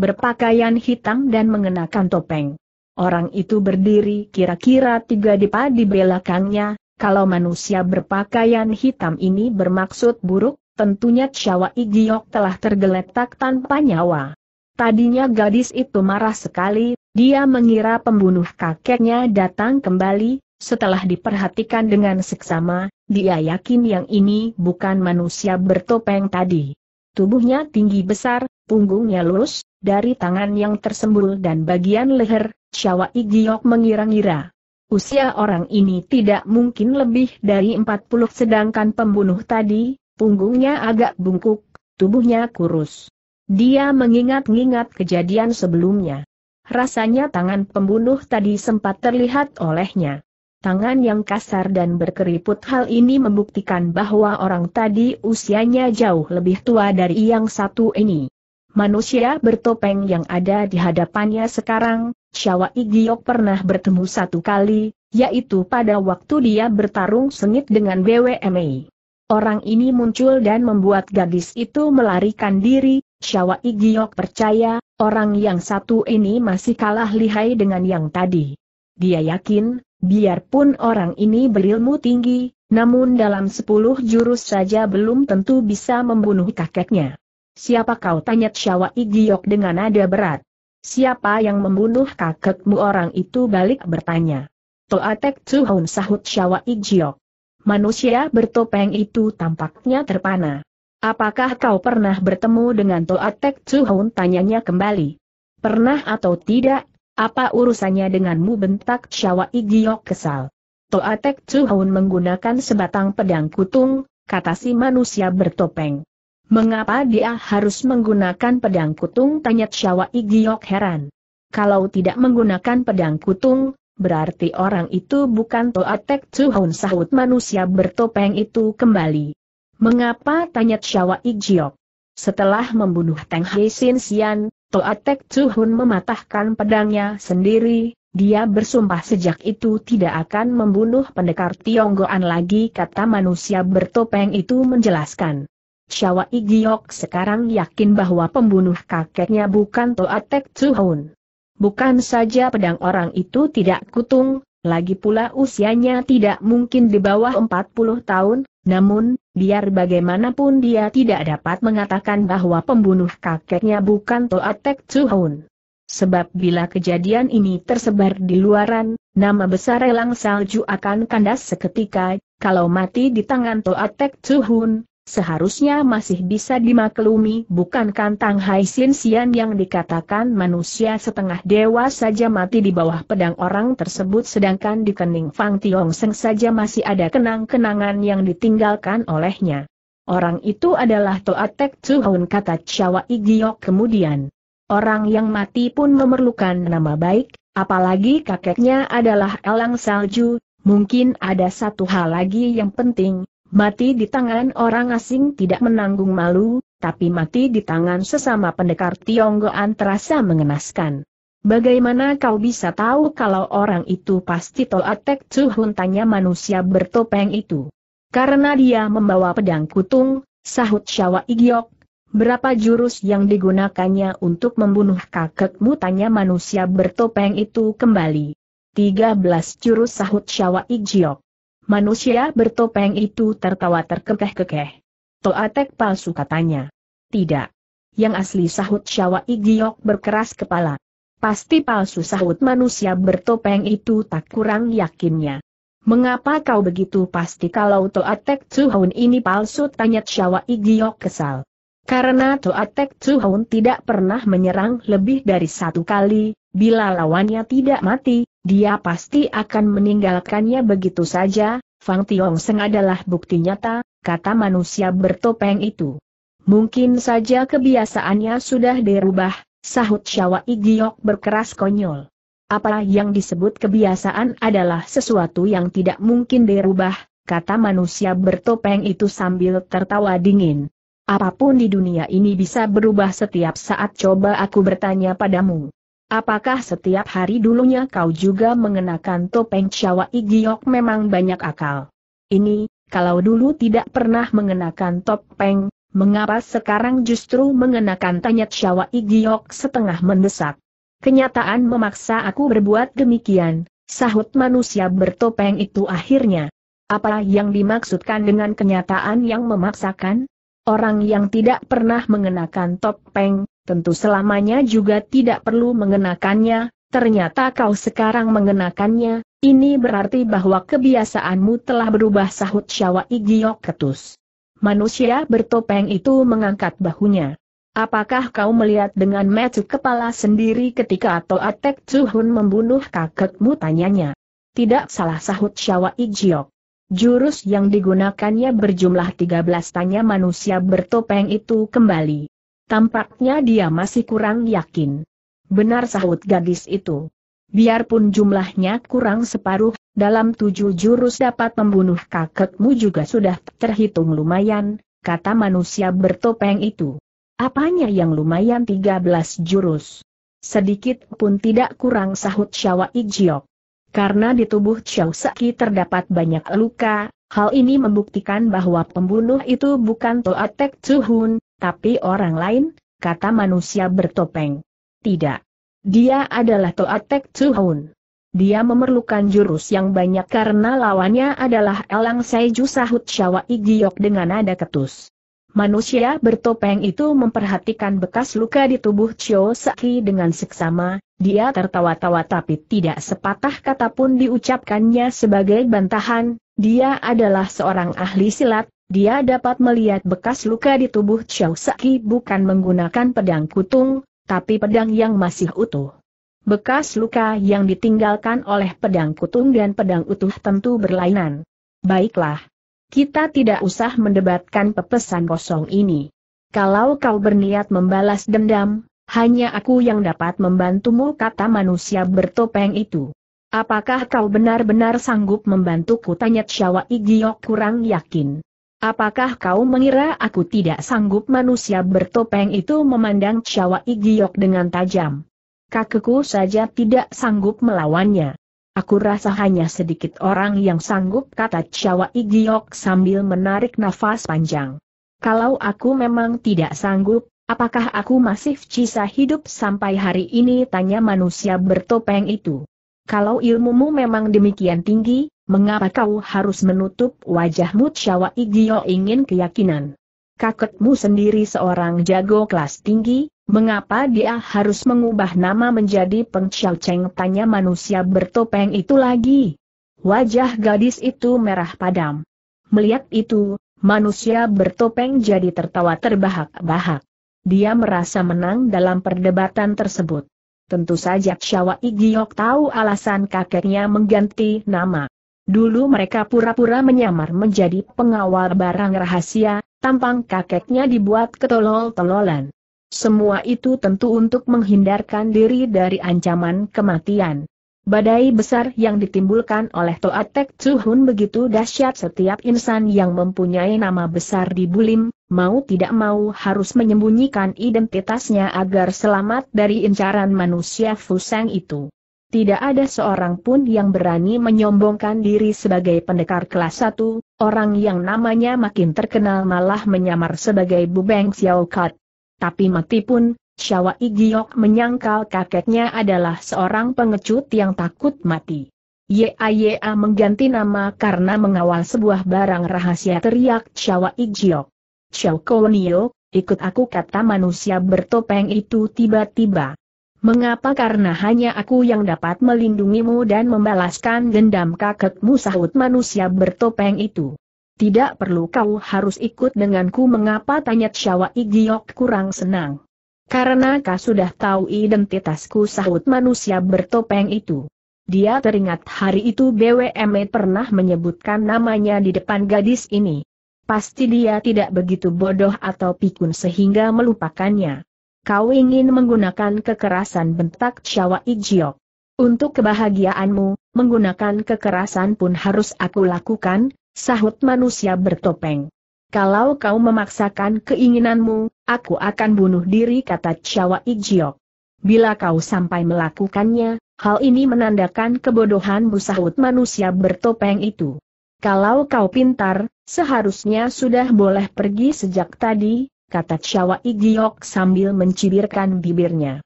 berpakaian hitam dan mengenakan topeng. Orang itu berdiri kira-kira tiga dipa di belakangnya, kalau manusia berpakaian hitam ini bermaksud buruk, tentunya Chawa Igiok telah tergeletak tanpa nyawa. Tadinya gadis itu marah sekali, dia mengira pembunuh kakeknya datang kembali, setelah diperhatikan dengan seksama, dia yakin yang ini bukan manusia bertopeng tadi. Tubuhnya tinggi besar, punggungnya lurus, dari tangan yang tersembul dan bagian leher, Syawal Igiok mengira-ngira. Usia orang ini tidak mungkin lebih dari 40 sedangkan pembunuh tadi, punggungnya agak bungkuk, tubuhnya kurus. Dia mengingat-ingat kejadian sebelumnya. Rasanya tangan pembunuh tadi sempat terlihat olehnya. Tangan yang kasar dan berkeriput hal ini membuktikan bahwa orang tadi usianya jauh lebih tua dari yang satu ini. Manusia bertopeng yang ada di hadapannya sekarang, Syawa Igiok pernah bertemu satu kali, yaitu pada waktu dia bertarung sengit dengan BWMA. Orang ini muncul dan membuat gadis itu melarikan diri, Syawa Igiok percaya, orang yang satu ini masih kalah lihai dengan yang tadi. Dia yakin, Biarpun orang ini berilmu tinggi, namun dalam sepuluh jurus saja belum tentu bisa membunuh kakeknya. Siapa kau tanya Syawa Igiok dengan nada berat? Siapa yang membunuh kakekmu orang itu balik bertanya. Toatek Tuhun sahut Syawa Igiok. Manusia bertopeng itu tampaknya terpana. Apakah kau pernah bertemu dengan Toatek Tuhun tanyanya kembali? Pernah atau tidak apa urusannya denganmu bentak Syawa Igiok kesal. Toatek Chuhun menggunakan sebatang pedang kutung, kata si manusia bertopeng. Mengapa dia harus menggunakan pedang kutung tanya Syawa Igiok heran. Kalau tidak menggunakan pedang kutung, berarti orang itu bukan Toatek Chuhun sahut manusia bertopeng itu kembali. Mengapa tanya Syawa Igiok. Setelah membunuh Teng Hei Sin Xian, Toatek Chuhun mematahkan pedangnya sendiri, dia bersumpah sejak itu tidak akan membunuh pendekar Tionggoan lagi kata manusia bertopeng itu menjelaskan. Syawa Igiok sekarang yakin bahwa pembunuh kakeknya bukan Toatek Chuhun. Bukan saja pedang orang itu tidak kutung, lagi pula usianya tidak mungkin di bawah 40 tahun, namun, biar bagaimanapun dia tidak dapat mengatakan bahwa pembunuh kakeknya bukan Toatek Chuhun. Sebab bila kejadian ini tersebar di luaran, nama besar elang salju akan kandas seketika, kalau mati di tangan Toatek Chuhun, Seharusnya masih bisa dimaklumi bukan kantang Hai Sin Sian yang dikatakan manusia setengah dewa saja mati di bawah pedang orang tersebut sedangkan di kening Fang Tiong Seng saja masih ada kenang-kenangan yang ditinggalkan olehnya. Orang itu adalah Toa Tek Tsuhun kata Chawa Igiok kemudian. Orang yang mati pun memerlukan nama baik, apalagi kakeknya adalah Elang Salju, mungkin ada satu hal lagi yang penting, Mati di tangan orang asing tidak menanggung malu, tapi mati di tangan sesama pendekar Tionggoan terasa mengenaskan. Bagaimana kau bisa tahu kalau orang itu pasti Tolatek Cuhun tanya manusia bertopeng itu? Karena dia membawa pedang kutung, sahut Syawa Igiok. Berapa jurus yang digunakannya untuk membunuh kakekmu tanya manusia bertopeng itu kembali. 13 jurus sahut Syawa Igiok. Manusia bertopeng itu tertawa terkekeh-kekeh. Toatek palsu katanya. Tidak. Yang asli sahut Syawa Igiok berkeras kepala. Pasti palsu sahut manusia bertopeng itu tak kurang yakinnya. Mengapa kau begitu pasti kalau Toatek Tsuhun ini palsu tanya Syawa Igiok kesal. Karena Toatek Tsuhun tidak pernah menyerang lebih dari satu kali, bila lawannya tidak mati, dia pasti akan meninggalkannya begitu saja, Fang Tiong Seng adalah bukti nyata, kata manusia bertopeng itu. Mungkin saja kebiasaannya sudah dirubah, sahut Syawa Igiok berkeras konyol. Apa yang disebut kebiasaan adalah sesuatu yang tidak mungkin dirubah, kata manusia bertopeng itu sambil tertawa dingin. Apapun di dunia ini bisa berubah setiap saat coba aku bertanya padamu. Apakah setiap hari dulunya kau juga mengenakan topeng Chawa Igiok memang banyak akal? Ini, kalau dulu tidak pernah mengenakan topeng, mengapa sekarang justru mengenakan tanya Chawa Igiok setengah mendesak? Kenyataan memaksa aku berbuat demikian, sahut manusia bertopeng itu akhirnya. Apa yang dimaksudkan dengan kenyataan yang memaksakan? Orang yang tidak pernah mengenakan topeng, tentu selamanya juga tidak perlu mengenakannya, ternyata kau sekarang mengenakannya, ini berarti bahwa kebiasaanmu telah berubah sahut Syawa igiok Ketus. Manusia bertopeng itu mengangkat bahunya. Apakah kau melihat dengan metu kepala sendiri ketika atau atek Tuhun membunuh kakekmu tanyanya? Tidak salah sahut Syawa igiok. Jurus yang digunakannya berjumlah 13 tanya manusia bertopeng itu kembali. Tampaknya dia masih kurang yakin. Benar sahut gadis itu. Biarpun jumlahnya kurang separuh, dalam tujuh jurus dapat membunuh kakekmu juga sudah terhitung lumayan, kata manusia bertopeng itu. Apanya yang lumayan tiga belas jurus? Sedikit pun tidak kurang sahut Syawa Ijiok. Karena di tubuh Xiao Saki terdapat banyak luka, hal ini membuktikan bahwa pembunuh itu bukan Toa Tek Tsuhun, tapi orang lain, kata manusia bertopeng. Tidak. Dia adalah Toatek Tuhun. Dia memerlukan jurus yang banyak karena lawannya adalah Elang Seiju Sahut Syawa Igiok dengan nada ketus. Manusia bertopeng itu memperhatikan bekas luka di tubuh Chio Saki dengan seksama, dia tertawa-tawa tapi tidak sepatah kata pun diucapkannya sebagai bantahan, dia adalah seorang ahli silat, dia dapat melihat bekas luka di tubuh Chow Saki bukan menggunakan pedang kutung, tapi pedang yang masih utuh. Bekas luka yang ditinggalkan oleh pedang kutung dan pedang utuh tentu berlainan. Baiklah. Kita tidak usah mendebatkan pepesan kosong ini. Kalau kau berniat membalas dendam, hanya aku yang dapat membantumu kata manusia bertopeng itu. Apakah kau benar-benar sanggup membantuku? Tanya Syawa Igiok kurang yakin. Apakah kau mengira aku tidak sanggup manusia bertopeng itu memandang Chawa Igiok dengan tajam? Kakekku saja tidak sanggup melawannya. Aku rasa hanya sedikit orang yang sanggup kata Chawa Igiok sambil menarik nafas panjang. Kalau aku memang tidak sanggup, apakah aku masih cisa hidup sampai hari ini tanya manusia bertopeng itu. Kalau ilmumu memang demikian tinggi, Mengapa kau harus menutup wajahmu Chawa Igio ingin keyakinan? Kakekmu sendiri seorang jago kelas tinggi, mengapa dia harus mengubah nama menjadi Peng Chiao Cheng tanya manusia bertopeng itu lagi? Wajah gadis itu merah padam. Melihat itu, manusia bertopeng jadi tertawa terbahak-bahak. Dia merasa menang dalam perdebatan tersebut. Tentu saja Chawa Igiok tahu alasan kakeknya mengganti nama. Dulu mereka pura-pura menyamar menjadi pengawal barang rahasia, tampang kakeknya dibuat ketolol-tololan. Semua itu tentu untuk menghindarkan diri dari ancaman kematian. Badai besar yang ditimbulkan oleh Toa Tek Tsuhun begitu dahsyat setiap insan yang mempunyai nama besar di Bulim, mau tidak mau harus menyembunyikan identitasnya agar selamat dari incaran manusia Fuseng itu tidak ada seorang pun yang berani menyombongkan diri sebagai pendekar kelas satu, orang yang namanya makin terkenal malah menyamar sebagai Bubeng Xiaokat. Tapi mati pun, Syawa Igiok menyangkal kakeknya adalah seorang pengecut yang takut mati. YAYA mengganti nama karena mengawal sebuah barang rahasia teriak Syawa Igiok. Xiao Konio, ikut aku kata manusia bertopeng itu tiba-tiba. Mengapa karena hanya aku yang dapat melindungimu dan membalaskan dendam kakekmu sahut manusia bertopeng itu. Tidak perlu kau harus ikut denganku mengapa tanya Syawa Igiok kurang senang. Karena kau sudah tahu identitasku sahut manusia bertopeng itu. Dia teringat hari itu BWME pernah menyebutkan namanya di depan gadis ini. Pasti dia tidak begitu bodoh atau pikun sehingga melupakannya. Kau ingin menggunakan kekerasan bentak Chawa Ijiok. Untuk kebahagiaanmu, menggunakan kekerasan pun harus aku lakukan, sahut manusia bertopeng. Kalau kau memaksakan keinginanmu, aku akan bunuh diri kata Chawa Ijiok. Bila kau sampai melakukannya, hal ini menandakan kebodohanmu sahut manusia bertopeng itu. Kalau kau pintar, seharusnya sudah boleh pergi sejak tadi, kata Chawa Igiok sambil mencibirkan bibirnya.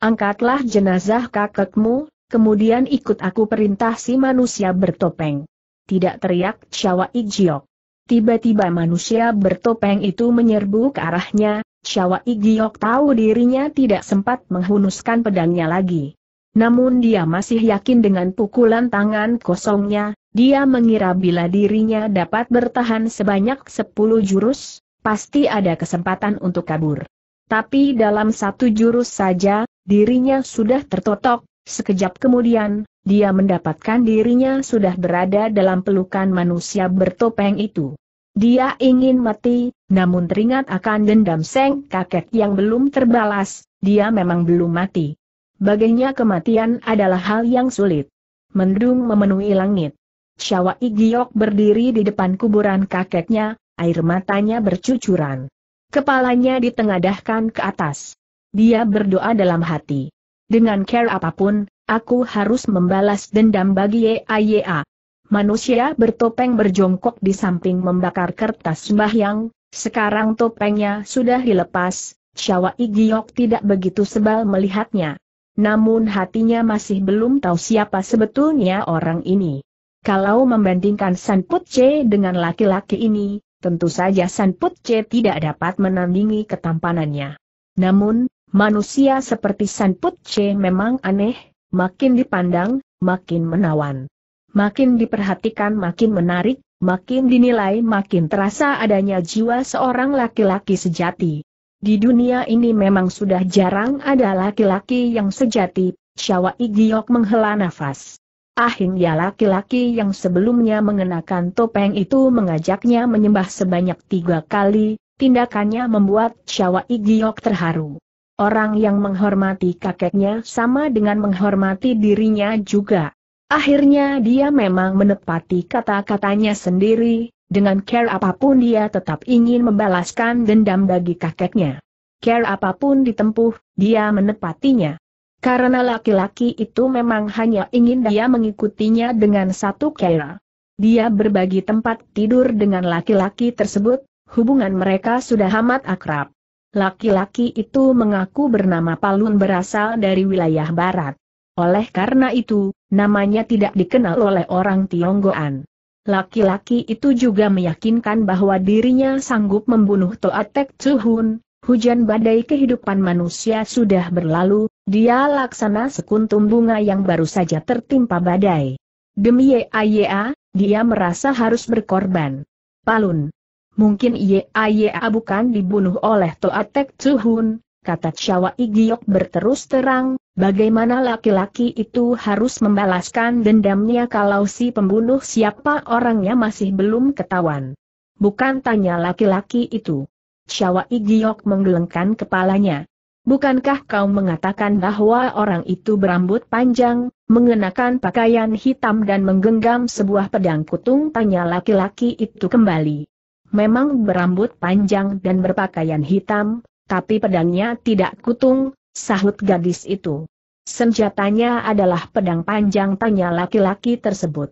Angkatlah jenazah kakekmu, kemudian ikut aku perintah si manusia bertopeng. Tidak teriak Chawa Igiok. Tiba-tiba manusia bertopeng itu menyerbu ke arahnya, Chawa Igiok tahu dirinya tidak sempat menghunuskan pedangnya lagi. Namun dia masih yakin dengan pukulan tangan kosongnya, dia mengira bila dirinya dapat bertahan sebanyak 10 jurus, pasti ada kesempatan untuk kabur. Tapi dalam satu jurus saja, dirinya sudah tertotok, sekejap kemudian, dia mendapatkan dirinya sudah berada dalam pelukan manusia bertopeng itu. Dia ingin mati, namun teringat akan dendam seng kakek yang belum terbalas, dia memang belum mati. Baginya kematian adalah hal yang sulit. Mendung memenuhi langit. Syawa Igiok berdiri di depan kuburan kakeknya, air matanya bercucuran. Kepalanya ditengadahkan ke atas. Dia berdoa dalam hati. Dengan care apapun, aku harus membalas dendam bagi YAYA. Manusia bertopeng berjongkok di samping membakar kertas sembahyang, sekarang topengnya sudah dilepas, Syawa Igiok tidak begitu sebal melihatnya. Namun hatinya masih belum tahu siapa sebetulnya orang ini. Kalau membandingkan San Putce dengan laki-laki ini, Tentu saja San Che tidak dapat menandingi ketampanannya. Namun, manusia seperti San Che memang aneh, makin dipandang, makin menawan. Makin diperhatikan makin menarik, makin dinilai makin terasa adanya jiwa seorang laki-laki sejati. Di dunia ini memang sudah jarang ada laki-laki yang sejati, Syawa Igiok menghela nafas. Akhirnya laki-laki yang sebelumnya mengenakan topeng itu mengajaknya menyembah sebanyak tiga kali, tindakannya membuat Syawa Igiok terharu. Orang yang menghormati kakeknya sama dengan menghormati dirinya juga. Akhirnya dia memang menepati kata-katanya sendiri, dengan care apapun dia tetap ingin membalaskan dendam bagi kakeknya. Care apapun ditempuh, dia menepatinya. Karena laki-laki itu memang hanya ingin dia mengikutinya dengan satu kera. Dia berbagi tempat tidur dengan laki-laki tersebut, hubungan mereka sudah amat akrab. Laki-laki itu mengaku bernama Palun berasal dari wilayah barat. Oleh karena itu, namanya tidak dikenal oleh orang Tionggoan. Laki-laki itu juga meyakinkan bahwa dirinya sanggup membunuh Toatek Chuhun, Hujan badai kehidupan manusia sudah berlalu, dia laksana sekuntum bunga yang baru saja tertimpa badai. Demi YAYA, dia merasa harus berkorban. Palun. Mungkin YAYA bukan dibunuh oleh Toatek Tuhun, kata Chawa Igiok berterus terang, bagaimana laki-laki itu harus membalaskan dendamnya kalau si pembunuh siapa orangnya masih belum ketahuan. Bukan tanya laki-laki itu. Syawa Igiok menggelengkan kepalanya. Bukankah kau mengatakan bahwa orang itu berambut panjang, mengenakan pakaian hitam dan menggenggam sebuah pedang kutung? Tanya laki-laki itu kembali. Memang berambut panjang dan berpakaian hitam, tapi pedangnya tidak kutung, sahut gadis itu. Senjatanya adalah pedang panjang tanya laki-laki tersebut.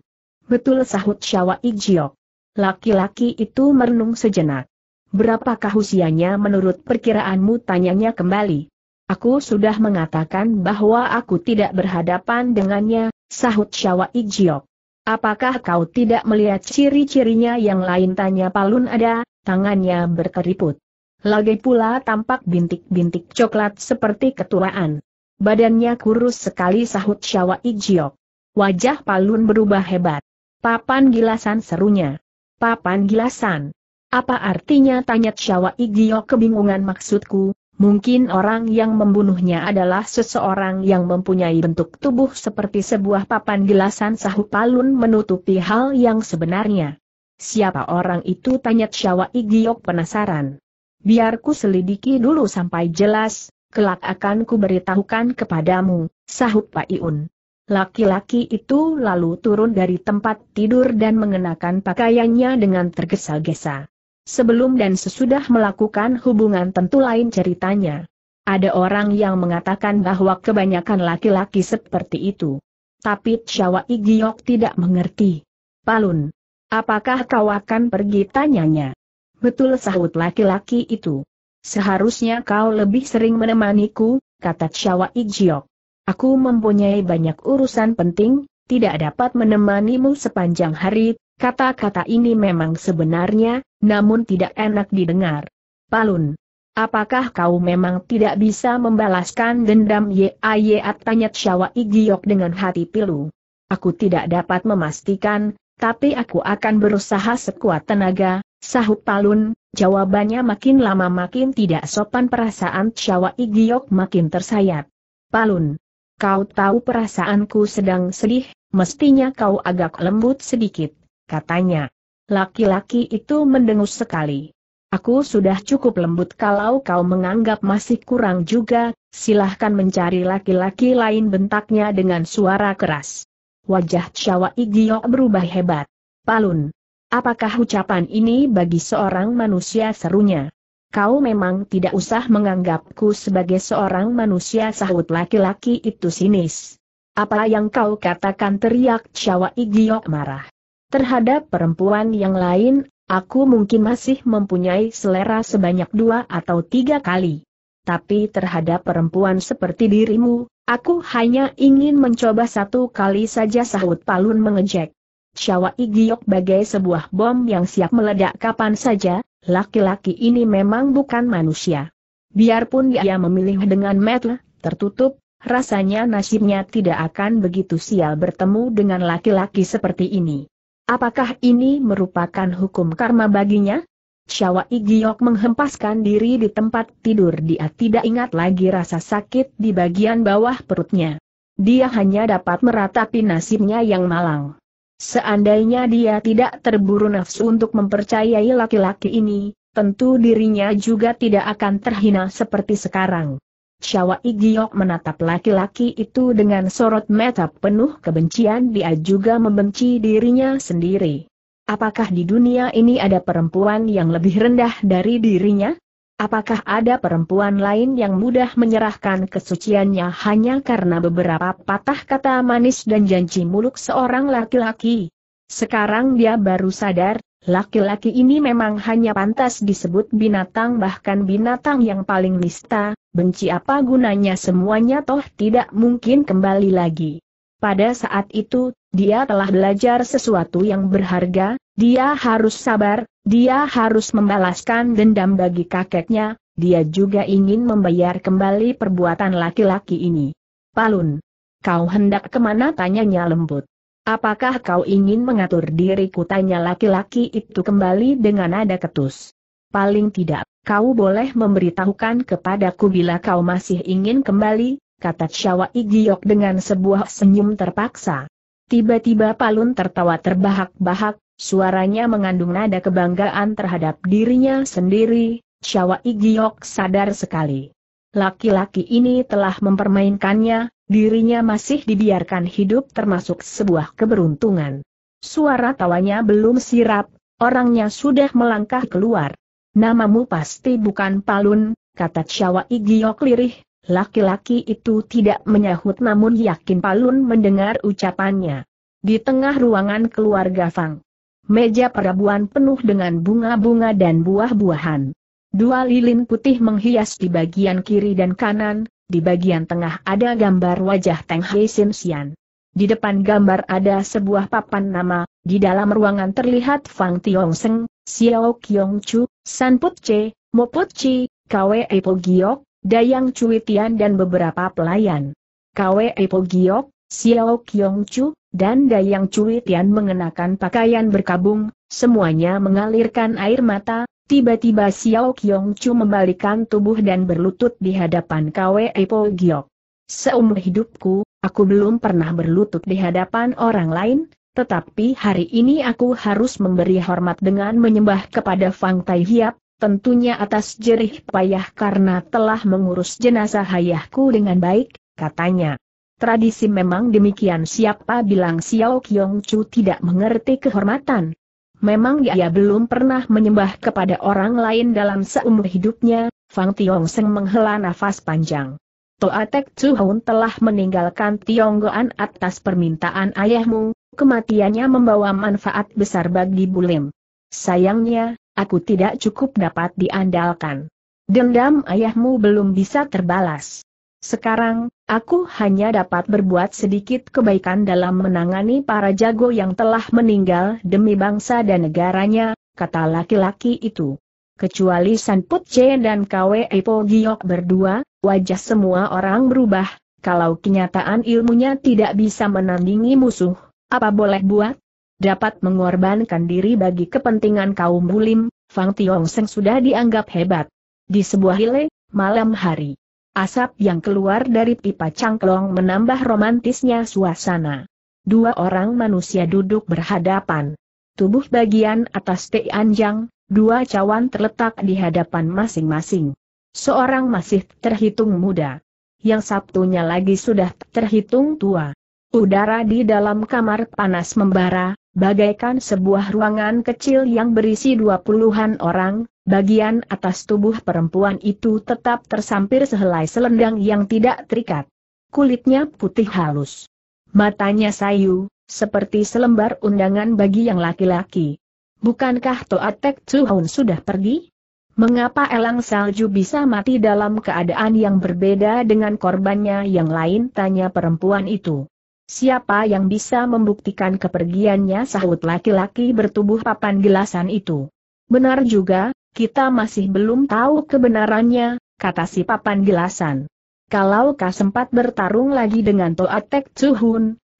Betul sahut Syawa Igiok. Laki-laki itu merenung sejenak. Berapakah usianya menurut perkiraanmu tanyanya kembali. Aku sudah mengatakan bahwa aku tidak berhadapan dengannya, sahut Syawa Ijiok. Apakah kau tidak melihat ciri-cirinya yang lain tanya Palun ada, tangannya berkeriput. Lagi pula tampak bintik-bintik coklat seperti ketuaan. Badannya kurus sekali sahut Syawa Ijiok. Wajah Palun berubah hebat. Papan gilasan serunya. Papan gilasan. Apa artinya tanya Syawa Igyo kebingungan maksudku, mungkin orang yang membunuhnya adalah seseorang yang mempunyai bentuk tubuh seperti sebuah papan gelasan. sahu palun menutupi hal yang sebenarnya. Siapa orang itu tanya Syawa Igyo penasaran. Biarku selidiki dulu sampai jelas, kelak akan kuberitahukan kepadamu, sahut Pak Iun. Laki-laki itu lalu turun dari tempat tidur dan mengenakan pakaiannya dengan tergesa-gesa sebelum dan sesudah melakukan hubungan tentu lain ceritanya. Ada orang yang mengatakan bahwa kebanyakan laki-laki seperti itu. Tapi Chawa Igiok tidak mengerti. Palun, apakah kau akan pergi tanyanya? Betul sahut laki-laki itu. Seharusnya kau lebih sering menemaniku, kata Chawa Igiok. Aku mempunyai banyak urusan penting, tidak dapat menemanimu sepanjang hari, Kata-kata ini memang sebenarnya, namun tidak enak didengar. Palun. Apakah kau memang tidak bisa membalaskan dendam Yaya tanya Syawa Igiok dengan hati pilu? Aku tidak dapat memastikan, tapi aku akan berusaha sekuat tenaga, sahut Palun, jawabannya makin lama makin tidak sopan perasaan Syawa Igiok makin tersayat. Palun. Kau tahu perasaanku sedang sedih, mestinya kau agak lembut sedikit katanya. Laki-laki itu mendengus sekali. Aku sudah cukup lembut kalau kau menganggap masih kurang juga, silahkan mencari laki-laki lain bentaknya dengan suara keras. Wajah Chawa Igio berubah hebat. Palun. Apakah ucapan ini bagi seorang manusia serunya? Kau memang tidak usah menganggapku sebagai seorang manusia sahut laki-laki itu sinis. Apa yang kau katakan teriak Chawa Igio marah. Terhadap perempuan yang lain, aku mungkin masih mempunyai selera sebanyak dua atau tiga kali. Tapi terhadap perempuan seperti dirimu, aku hanya ingin mencoba satu kali saja sahut Palun mengejek. Syawa Igiok bagai sebuah bom yang siap meledak kapan saja, laki-laki ini memang bukan manusia. Biarpun dia memilih dengan metel, tertutup, rasanya nasibnya tidak akan begitu sial bertemu dengan laki-laki seperti ini. Apakah ini merupakan hukum karma baginya? Syawa Igiok menghempaskan diri di tempat tidur dia tidak ingat lagi rasa sakit di bagian bawah perutnya. Dia hanya dapat meratapi nasibnya yang malang. Seandainya dia tidak terburu nafsu untuk mempercayai laki-laki ini, tentu dirinya juga tidak akan terhina seperti sekarang. Syawa Igiok menatap laki-laki itu dengan sorot mata penuh kebencian dia juga membenci dirinya sendiri. Apakah di dunia ini ada perempuan yang lebih rendah dari dirinya? Apakah ada perempuan lain yang mudah menyerahkan kesuciannya hanya karena beberapa patah kata manis dan janji muluk seorang laki-laki? Sekarang dia baru sadar, Laki-laki ini memang hanya pantas disebut binatang bahkan binatang yang paling nista, benci apa gunanya semuanya toh tidak mungkin kembali lagi. Pada saat itu, dia telah belajar sesuatu yang berharga, dia harus sabar, dia harus membalaskan dendam bagi kakeknya, dia juga ingin membayar kembali perbuatan laki-laki ini. Palun. Kau hendak kemana tanyanya lembut. Apakah kau ingin mengatur diriku? Tanya laki-laki itu kembali dengan nada ketus. Paling tidak, kau boleh memberitahukan kepadaku bila kau masih ingin kembali, kata Syawa Igiok dengan sebuah senyum terpaksa. Tiba-tiba Palun tertawa terbahak-bahak, suaranya mengandung nada kebanggaan terhadap dirinya sendiri, Syawa Igiok sadar sekali. Laki-laki ini telah mempermainkannya, dirinya masih dibiarkan hidup termasuk sebuah keberuntungan. Suara tawanya belum sirap, orangnya sudah melangkah keluar. Namamu pasti bukan Palun, kata Syawal Igiok lirih, laki-laki itu tidak menyahut namun yakin Palun mendengar ucapannya. Di tengah ruangan keluarga Fang. Meja perabuan penuh dengan bunga-bunga dan buah-buahan. Dua lilin putih menghias di bagian kiri dan kanan, di bagian tengah ada gambar wajah Teng Hei Sin Xian. Di depan gambar ada sebuah papan nama, di dalam ruangan terlihat Fang Tiong Seng, Xiao Kiong Chu, San Put Che, Mo Put Chi, Kwe Epo Giok, Dayang Cui Tian dan beberapa pelayan. Kwe Epo Giok, Xiao Kiong Chu, dan Dayang Cui Tian mengenakan pakaian berkabung, semuanya mengalirkan air mata, Tiba-tiba Xiao Qiong Chu membalikan tubuh dan berlutut di hadapan Kwe Po Giok. Seumur hidupku, aku belum pernah berlutut di hadapan orang lain, tetapi hari ini aku harus memberi hormat dengan menyembah kepada Fang Tai Hiap, tentunya atas jerih payah karena telah mengurus jenazah ayahku dengan baik, katanya. Tradisi memang demikian siapa bilang Xiao Qiong Chu tidak mengerti kehormatan, Memang dia belum pernah menyembah kepada orang lain dalam seumur hidupnya, Fang Tiong Seng menghela nafas panjang. Toa Tek telah meninggalkan Tiong Goan atas permintaan ayahmu, kematiannya membawa manfaat besar bagi Bulim. Sayangnya, aku tidak cukup dapat diandalkan. Dendam ayahmu belum bisa terbalas. Sekarang, aku hanya dapat berbuat sedikit kebaikan dalam menangani para jago yang telah meninggal demi bangsa dan negaranya, kata laki-laki itu. Kecuali San Put Che dan KWE Epo Giok berdua, wajah semua orang berubah, kalau kenyataan ilmunya tidak bisa menandingi musuh, apa boleh buat? Dapat mengorbankan diri bagi kepentingan kaum bulim, Fang Tiong Seng sudah dianggap hebat. Di sebuah hile, malam hari. Asap yang keluar dari pipa cangklong menambah romantisnya suasana. Dua orang manusia duduk berhadapan. Tubuh bagian atas Tei Anjang, dua cawan terletak di hadapan masing-masing. Seorang masih terhitung muda. Yang sabtunya lagi sudah terhitung tua. Udara di dalam kamar panas membara, bagaikan sebuah ruangan kecil yang berisi dua puluhan orang, Bagian atas tubuh perempuan itu tetap tersampir sehelai selendang yang tidak terikat. Kulitnya putih halus. Matanya sayu, seperti selembar undangan bagi yang laki-laki. Bukankah Toatek Tuhun sudah pergi? Mengapa elang salju bisa mati dalam keadaan yang berbeda dengan korbannya yang lain? Tanya perempuan itu. Siapa yang bisa membuktikan kepergiannya? Sahut laki-laki bertubuh papan gelasan itu. Benar juga, kita masih belum tahu kebenarannya, kata si papan gelasan. Kalau kau sempat bertarung lagi dengan Toa Tek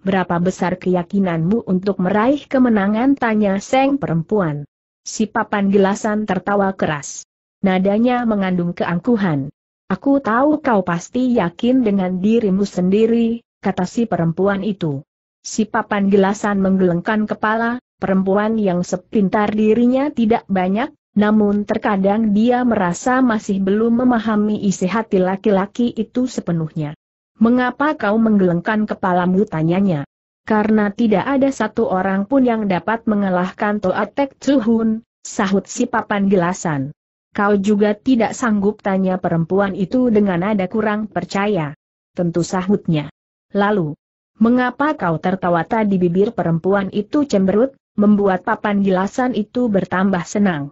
berapa besar keyakinanmu untuk meraih kemenangan tanya Seng perempuan. Si papan gelasan tertawa keras. Nadanya mengandung keangkuhan. Aku tahu kau pasti yakin dengan dirimu sendiri, kata si perempuan itu. Si papan gelasan menggelengkan kepala, perempuan yang sepintar dirinya tidak banyak, namun terkadang dia merasa masih belum memahami isi hati laki-laki itu sepenuhnya. Mengapa kau menggelengkan kepalamu tanyanya? Karena tidak ada satu orang pun yang dapat mengalahkan Toatek Tuhun, sahut si papan gelasan. Kau juga tidak sanggup tanya perempuan itu dengan nada kurang percaya. Tentu sahutnya. Lalu, mengapa kau tertawa tadi bibir perempuan itu cemberut, membuat papan gelasan itu bertambah senang?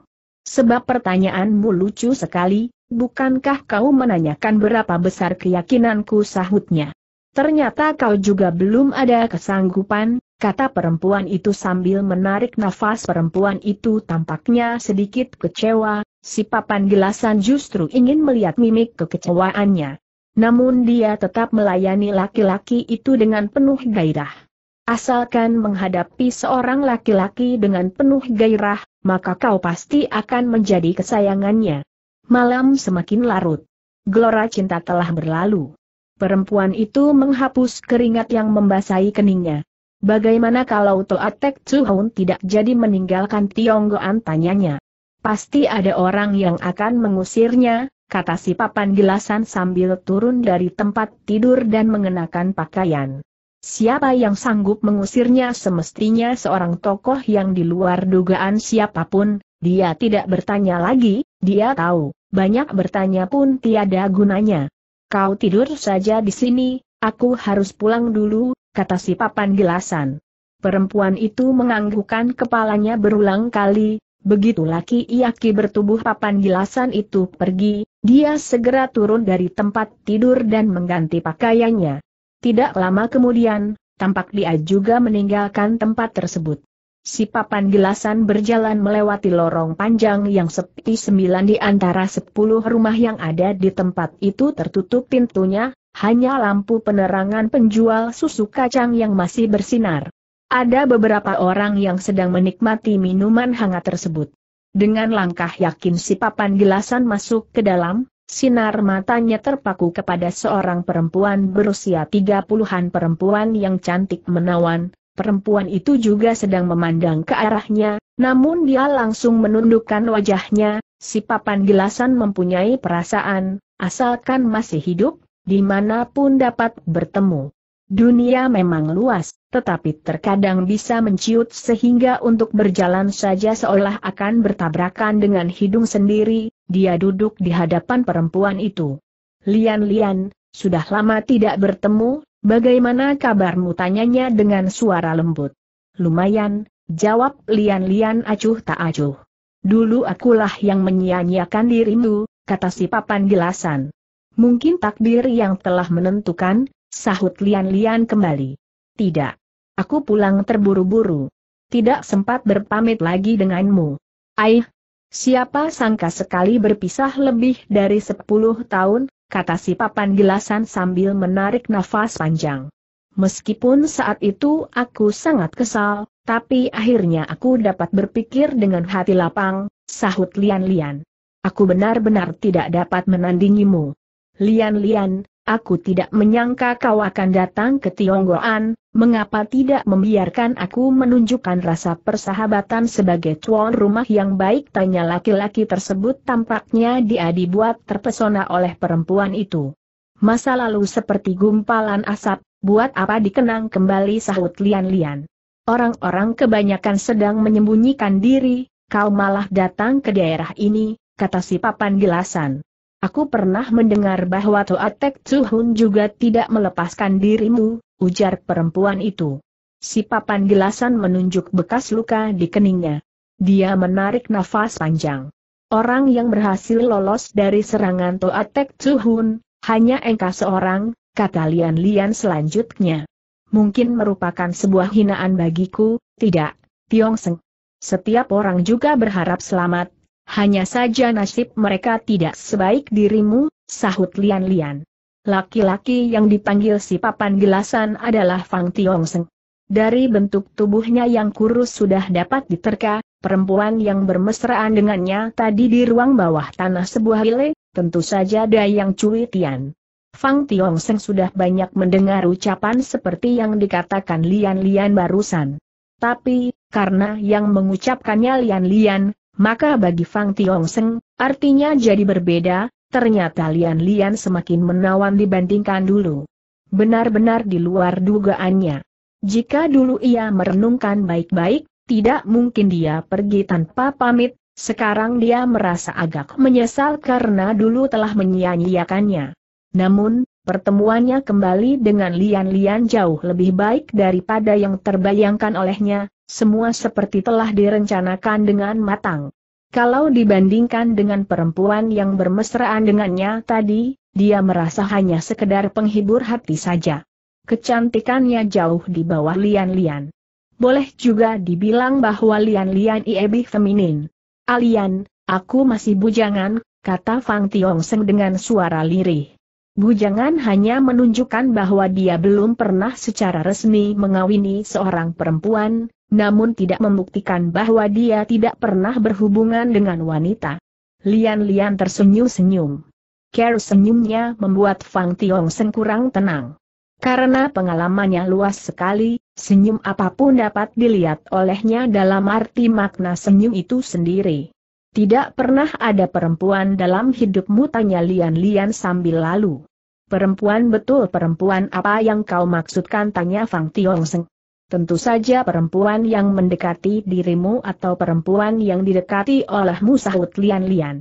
Sebab pertanyaanmu lucu sekali, bukankah kau menanyakan berapa besar keyakinanku sahutnya? Ternyata kau juga belum ada kesanggupan, kata perempuan itu sambil menarik nafas perempuan itu tampaknya sedikit kecewa, si papan gelasan justru ingin melihat mimik kekecewaannya. Namun dia tetap melayani laki-laki itu dengan penuh gairah. Asalkan menghadapi seorang laki-laki dengan penuh gairah, maka kau pasti akan menjadi kesayangannya. Malam semakin larut. Gelora cinta telah berlalu. Perempuan itu menghapus keringat yang membasahi keningnya. Bagaimana kalau Toa Tek Chuhun tidak jadi meninggalkan Tionggoan tanyanya? Pasti ada orang yang akan mengusirnya, kata si papan gelasan sambil turun dari tempat tidur dan mengenakan pakaian. Siapa yang sanggup mengusirnya semestinya seorang tokoh yang di luar dugaan siapapun, dia tidak bertanya lagi, dia tahu, banyak bertanya pun tiada gunanya. Kau tidur saja di sini, aku harus pulang dulu, kata si papan gelasan. Perempuan itu menganggukkan kepalanya berulang kali, Begitu laki Iaki bertubuh papan gelasan itu pergi, dia segera turun dari tempat tidur dan mengganti pakaiannya. Tidak lama kemudian, tampak dia juga meninggalkan tempat tersebut. Si papan gelasan berjalan melewati lorong panjang yang sepi sembilan di antara sepuluh rumah yang ada di tempat itu tertutup pintunya, hanya lampu penerangan penjual susu kacang yang masih bersinar. Ada beberapa orang yang sedang menikmati minuman hangat tersebut. Dengan langkah yakin si papan gelasan masuk ke dalam, Sinar matanya terpaku kepada seorang perempuan berusia tiga puluhan perempuan yang cantik menawan, perempuan itu juga sedang memandang ke arahnya, namun dia langsung menundukkan wajahnya, si papan gelasan mempunyai perasaan, asalkan masih hidup, dimanapun dapat bertemu. Dunia memang luas, tetapi terkadang bisa menciut sehingga untuk berjalan saja seolah akan bertabrakan dengan hidung sendiri, dia duduk di hadapan perempuan itu. Lian-lian, sudah lama tidak bertemu, bagaimana kabarmu tanyanya dengan suara lembut. Lumayan, jawab lian-lian acuh tak acuh. Dulu akulah yang menyia-nyiakan dirimu, kata si papan gelasan. Mungkin takdir yang telah menentukan, sahut lian-lian kembali. Tidak. Aku pulang terburu-buru. Tidak sempat berpamit lagi denganmu. Aih, Siapa sangka sekali berpisah lebih dari sepuluh tahun, kata si papan gelasan sambil menarik nafas panjang. Meskipun saat itu aku sangat kesal, tapi akhirnya aku dapat berpikir dengan hati lapang, sahut Lian Lian. Aku benar-benar tidak dapat menandingimu. Lian Lian, Aku tidak menyangka kau akan datang ke Tionggoan, mengapa tidak membiarkan aku menunjukkan rasa persahabatan sebagai tuan rumah yang baik? Tanya laki-laki tersebut tampaknya dia dibuat terpesona oleh perempuan itu. Masa lalu seperti gumpalan asap, buat apa dikenang kembali sahut lian-lian. Orang-orang kebanyakan sedang menyembunyikan diri, kau malah datang ke daerah ini, kata si papan gelasan. Aku pernah mendengar bahwa Toa Tek Tuhun juga tidak melepaskan dirimu, ujar perempuan itu. Si papan gelasan menunjuk bekas luka di keningnya. Dia menarik nafas panjang. Orang yang berhasil lolos dari serangan Toa Tek Tuhun, hanya engkau seorang, kata Lian Lian selanjutnya. Mungkin merupakan sebuah hinaan bagiku, tidak, Tiong Seng. Setiap orang juga berharap selamat, hanya saja nasib mereka tidak sebaik dirimu, sahut Lian-Lian. Laki-laki yang dipanggil si papan gelasan adalah Fang Tiong Seng. Dari bentuk tubuhnya yang kurus sudah dapat diterka, perempuan yang bermesraan dengannya tadi di ruang bawah tanah sebuah hile, tentu saja Dayang Cui Tian. Fang Tiong Seng sudah banyak mendengar ucapan seperti yang dikatakan Lian-Lian barusan. Tapi, karena yang mengucapkannya Lian-Lian, maka bagi Fang Tiong Seng, artinya jadi berbeda, ternyata Lian Lian semakin menawan dibandingkan dulu. Benar-benar di luar dugaannya. Jika dulu ia merenungkan baik-baik, tidak mungkin dia pergi tanpa pamit, sekarang dia merasa agak menyesal karena dulu telah menyia-nyiakannya. Namun, pertemuannya kembali dengan Lian-Lian jauh lebih baik daripada yang terbayangkan olehnya, semua seperti telah direncanakan dengan matang. Kalau dibandingkan dengan perempuan yang bermesraan dengannya tadi, dia merasa hanya sekedar penghibur hati saja. Kecantikannya jauh di bawah Lian-Lian. Boleh juga dibilang bahwa Lian-Lian lebih feminin. Alian, aku masih bujangan, kata Fang Tiong Seng dengan suara lirih. Bujangan hanya menunjukkan bahwa dia belum pernah secara resmi mengawini seorang perempuan, namun tidak membuktikan bahwa dia tidak pernah berhubungan dengan wanita. Lian-lian tersenyum-senyum. Care senyumnya membuat Fang Tiong Seng kurang tenang. Karena pengalamannya luas sekali, senyum apapun dapat dilihat olehnya dalam arti makna senyum itu sendiri. Tidak pernah ada perempuan dalam hidupmu tanya Lian-Lian sambil lalu. Perempuan betul perempuan apa yang kau maksudkan tanya Fang Seng. Tentu saja perempuan yang mendekati dirimu atau perempuan yang didekati olehmu sahut Lian Lian.